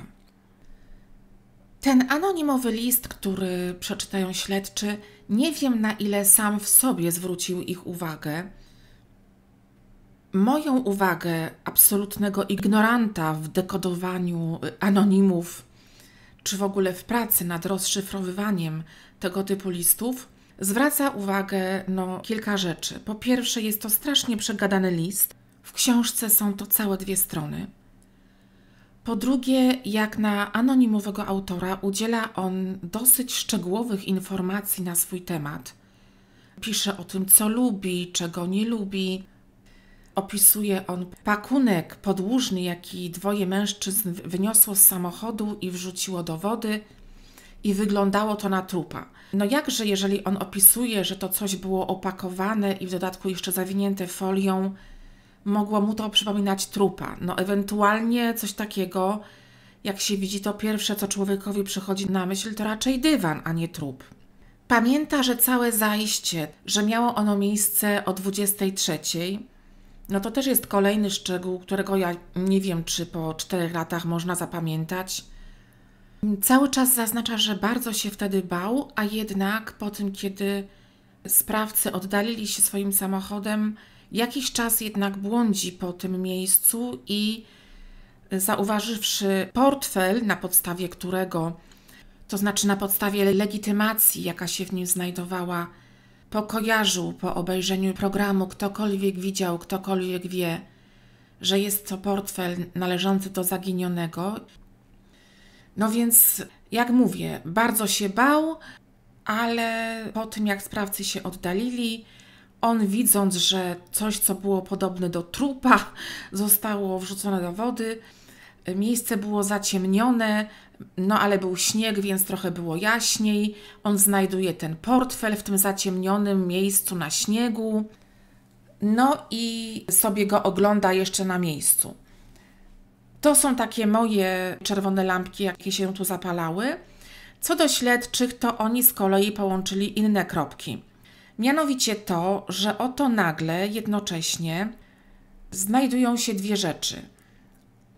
Ten anonimowy list, który przeczytają śledczy, nie wiem na ile sam w sobie zwrócił ich uwagę. Moją uwagę absolutnego ignoranta w dekodowaniu y, anonimów, czy w ogóle w pracy nad rozszyfrowywaniem tego typu listów, zwraca uwagę no, kilka rzeczy. Po pierwsze, jest to strasznie przegadany list. W książce są to całe dwie strony. Po drugie, jak na anonimowego autora udziela on dosyć szczegółowych informacji na swój temat. Pisze o tym, co lubi, czego nie lubi. Opisuje on pakunek podłużny, jaki dwoje mężczyzn wyniosło z samochodu i wrzuciło do wody, i wyglądało to na trupa. No jakże, jeżeli on opisuje, że to coś było opakowane i w dodatku jeszcze zawinięte folią, mogło mu to przypominać trupa. No ewentualnie coś takiego, jak się widzi, to pierwsze, co człowiekowi przychodzi na myśl, to raczej dywan, a nie trup. Pamięta, że całe zajście, że miało ono miejsce o 23. No to też jest kolejny szczegół, którego ja nie wiem, czy po czterech latach można zapamiętać. Cały czas zaznacza, że bardzo się wtedy bał, a jednak po tym, kiedy sprawcy oddalili się swoim samochodem, Jakiś czas jednak błądzi po tym miejscu i zauważywszy portfel, na podstawie którego, to znaczy na podstawie legitymacji, jaka się w nim znajdowała, kojarzu, po obejrzeniu programu, ktokolwiek widział, ktokolwiek wie, że jest to portfel należący do zaginionego. No więc, jak mówię, bardzo się bał, ale po tym jak sprawcy się oddalili, on widząc, że coś, co było podobne do trupa, zostało wrzucone do wody, miejsce było zaciemnione, no ale był śnieg, więc trochę było jaśniej. On znajduje ten portfel w tym zaciemnionym miejscu na śniegu. No i sobie go ogląda jeszcze na miejscu. To są takie moje czerwone lampki, jakie się tu zapalały. Co do śledczych, to oni z kolei połączyli inne kropki. Mianowicie to, że oto nagle jednocześnie znajdują się dwie rzeczy.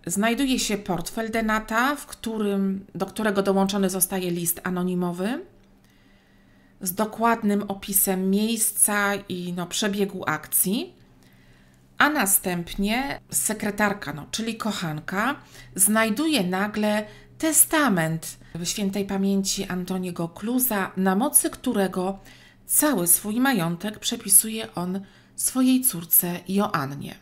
Znajduje się portfel Denata, w którym, do którego dołączony zostaje list anonimowy z dokładnym opisem miejsca i no, przebiegu akcji, a następnie sekretarka, no, czyli kochanka, znajduje nagle testament świętej pamięci Antoniego Kluza, na mocy którego Cały swój majątek przepisuje on swojej córce Joannie.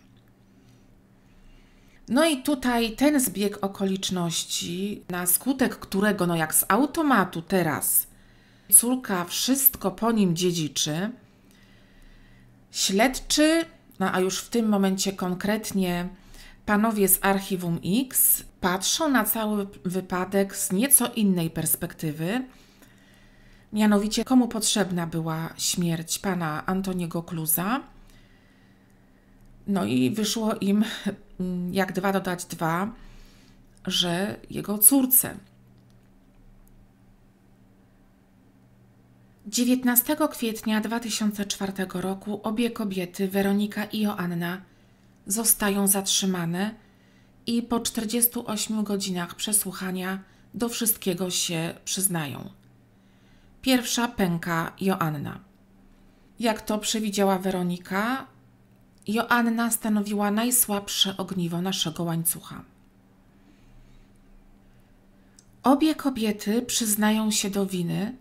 No i tutaj ten zbieg okoliczności, na skutek którego, no jak z automatu teraz, córka wszystko po nim dziedziczy, śledczy, no a już w tym momencie konkretnie panowie z archiwum X, patrzą na cały wypadek z nieco innej perspektywy mianowicie komu potrzebna była śmierć pana Antoniego Kluza. No i wyszło im, mm, jak dwa dodać dwa, że jego córce. 19 kwietnia 2004 roku obie kobiety, Weronika i Joanna, zostają zatrzymane i po 48 godzinach przesłuchania do wszystkiego się przyznają. Pierwsza pęka Joanna. Jak to przewidziała Weronika, Joanna stanowiła najsłabsze ogniwo naszego łańcucha. Obie kobiety przyznają się do winy,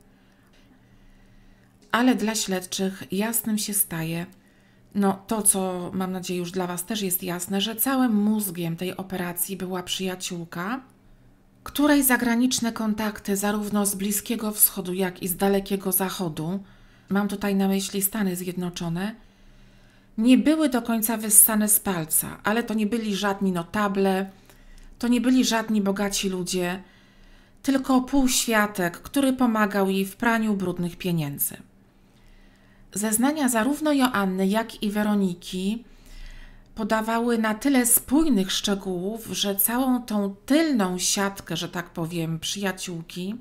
ale dla śledczych jasnym się staje, no to co mam nadzieję już dla Was też jest jasne, że całym mózgiem tej operacji była przyjaciółka, której zagraniczne kontakty, zarówno z Bliskiego Wschodu, jak i z Dalekiego Zachodu, mam tutaj na myśli Stany Zjednoczone, nie były do końca wyssane z palca, ale to nie byli żadni notable, to nie byli żadni bogaci ludzie, tylko półświatek, który pomagał jej w praniu brudnych pieniędzy. Zeznania zarówno Joanny, jak i Weroniki podawały na tyle spójnych szczegółów, że całą tą tylną siatkę, że tak powiem, przyjaciółki,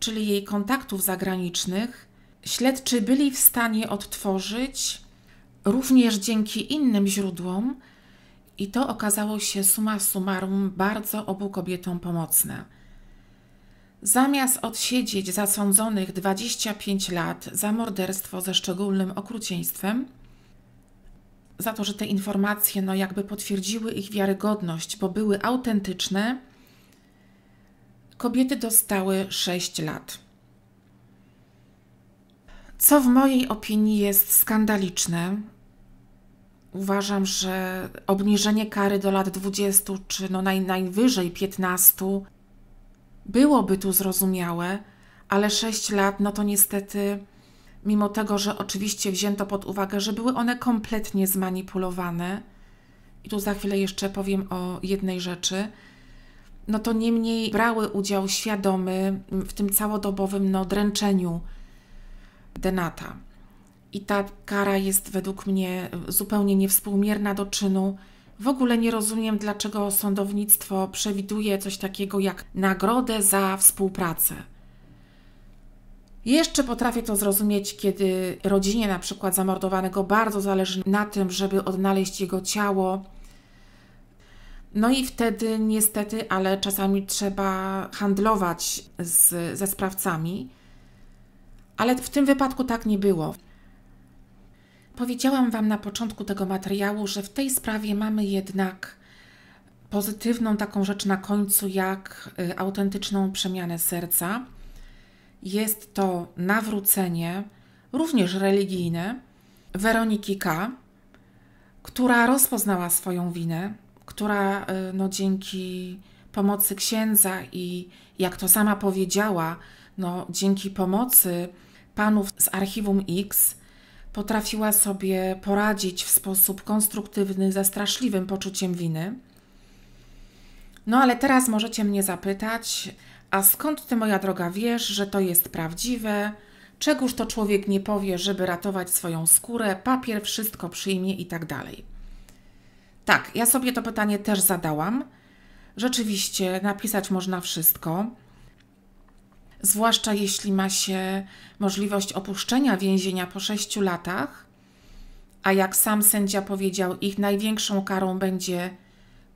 czyli jej kontaktów zagranicznych, śledczy byli w stanie odtworzyć również dzięki innym źródłom, i to okazało się suma summarum bardzo obu kobietom pomocne. Zamiast odsiedzieć zasądzonych 25 lat za morderstwo ze szczególnym okrucieństwem, za to, że te informacje no jakby potwierdziły ich wiarygodność, bo były autentyczne, kobiety dostały 6 lat. Co w mojej opinii jest skandaliczne. Uważam, że obniżenie kary do lat 20 czy no naj, najwyżej 15 byłoby tu zrozumiałe, ale 6 lat no to niestety mimo tego, że oczywiście wzięto pod uwagę, że były one kompletnie zmanipulowane, i tu za chwilę jeszcze powiem o jednej rzeczy, no to niemniej brały udział świadomy w tym całodobowym no, dręczeniu Denata. I ta kara jest według mnie zupełnie niewspółmierna do czynu. W ogóle nie rozumiem, dlaczego sądownictwo przewiduje coś takiego jak nagrodę za współpracę. Jeszcze potrafię to zrozumieć, kiedy rodzinie na przykład zamordowanego bardzo zależy na tym, żeby odnaleźć jego ciało. No i wtedy niestety, ale czasami trzeba handlować z, ze sprawcami. Ale w tym wypadku tak nie było. Powiedziałam Wam na początku tego materiału, że w tej sprawie mamy jednak pozytywną taką rzecz na końcu, jak y, autentyczną przemianę serca jest to nawrócenie, również religijne, Weroniki K., która rozpoznała swoją winę, która e, no, dzięki pomocy księdza i jak to sama powiedziała, no, dzięki pomocy panów z archiwum X potrafiła sobie poradzić w sposób konstruktywny ze straszliwym poczuciem winy. No ale teraz możecie mnie zapytać, a skąd ty, moja droga, wiesz, że to jest prawdziwe? Czegóż to człowiek nie powie, żeby ratować swoją skórę, papier wszystko przyjmie i tak dalej. Tak, ja sobie to pytanie też zadałam. Rzeczywiście, napisać można wszystko, zwłaszcza jeśli ma się możliwość opuszczenia więzienia po sześciu latach, a jak sam sędzia powiedział, ich największą karą będzie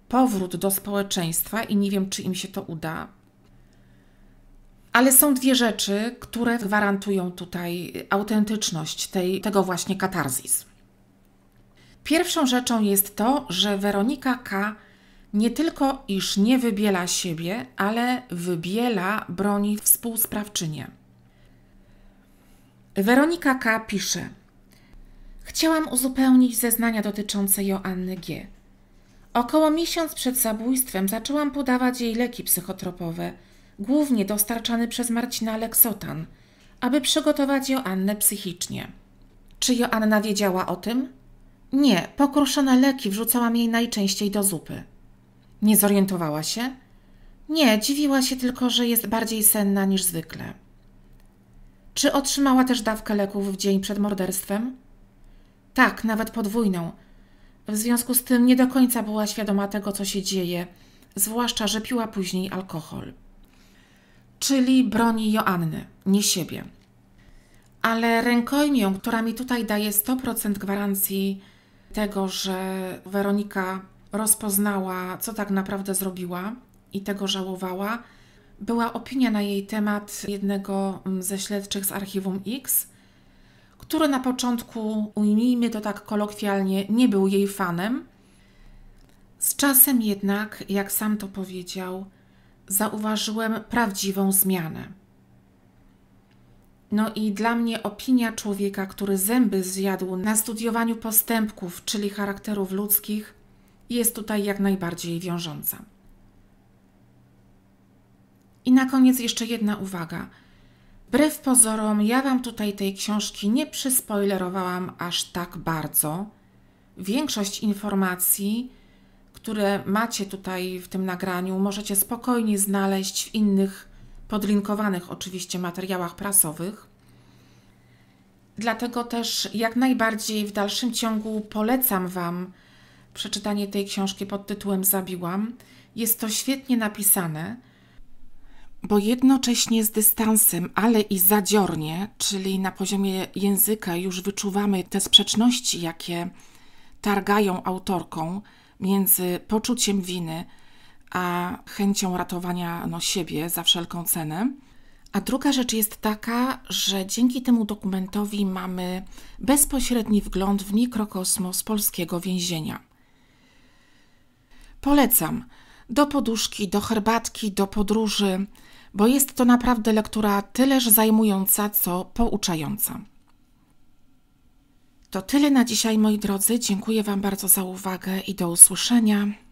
powrót do społeczeństwa i nie wiem, czy im się to uda. Ale są dwie rzeczy, które gwarantują tutaj autentyczność tej, tego właśnie katarzis. Pierwszą rzeczą jest to, że Weronika K. nie tylko iż nie wybiela siebie, ale wybiela broni współsprawczynię. Weronika K. pisze: Chciałam uzupełnić zeznania dotyczące Joanny G. Około miesiąc przed zabójstwem zaczęłam podawać jej leki psychotropowe – głównie dostarczany przez Marcina Leksotan, aby przygotować Joannę psychicznie. Czy Joanna wiedziała o tym? Nie, pokruszone leki wrzucałam jej najczęściej do zupy. Nie zorientowała się? Nie, dziwiła się tylko, że jest bardziej senna niż zwykle. Czy otrzymała też dawkę leków w dzień przed morderstwem? Tak, nawet podwójną. W związku z tym nie do końca była świadoma tego, co się dzieje, zwłaszcza, że piła później alkohol czyli broni Joanny, nie siebie. Ale rękojmią, która mi tutaj daje 100% gwarancji tego, że Weronika rozpoznała, co tak naprawdę zrobiła i tego żałowała, była opinia na jej temat jednego ze śledczych z archiwum X, który na początku, ujmijmy to tak kolokwialnie, nie był jej fanem. Z czasem jednak, jak sam to powiedział, zauważyłem prawdziwą zmianę. No i dla mnie opinia człowieka, który zęby zjadł na studiowaniu postępków, czyli charakterów ludzkich, jest tutaj jak najbardziej wiążąca. I na koniec jeszcze jedna uwaga. Wbrew pozorom, ja Wam tutaj tej książki nie przyspoilerowałam aż tak bardzo. Większość informacji które macie tutaj w tym nagraniu, możecie spokojnie znaleźć w innych podlinkowanych oczywiście materiałach prasowych. Dlatego też jak najbardziej w dalszym ciągu polecam Wam przeczytanie tej książki pod tytułem Zabiłam. Jest to świetnie napisane, bo jednocześnie z dystansem, ale i zadziornie, czyli na poziomie języka już wyczuwamy te sprzeczności, jakie targają autorką, między poczuciem winy a chęcią ratowania no, siebie za wszelką cenę. A druga rzecz jest taka, że dzięki temu dokumentowi mamy bezpośredni wgląd w mikrokosmos polskiego więzienia. Polecam do poduszki, do herbatki, do podróży, bo jest to naprawdę lektura tyleż zajmująca, co pouczająca. To tyle na dzisiaj, moi drodzy. Dziękuję Wam bardzo za uwagę i do usłyszenia.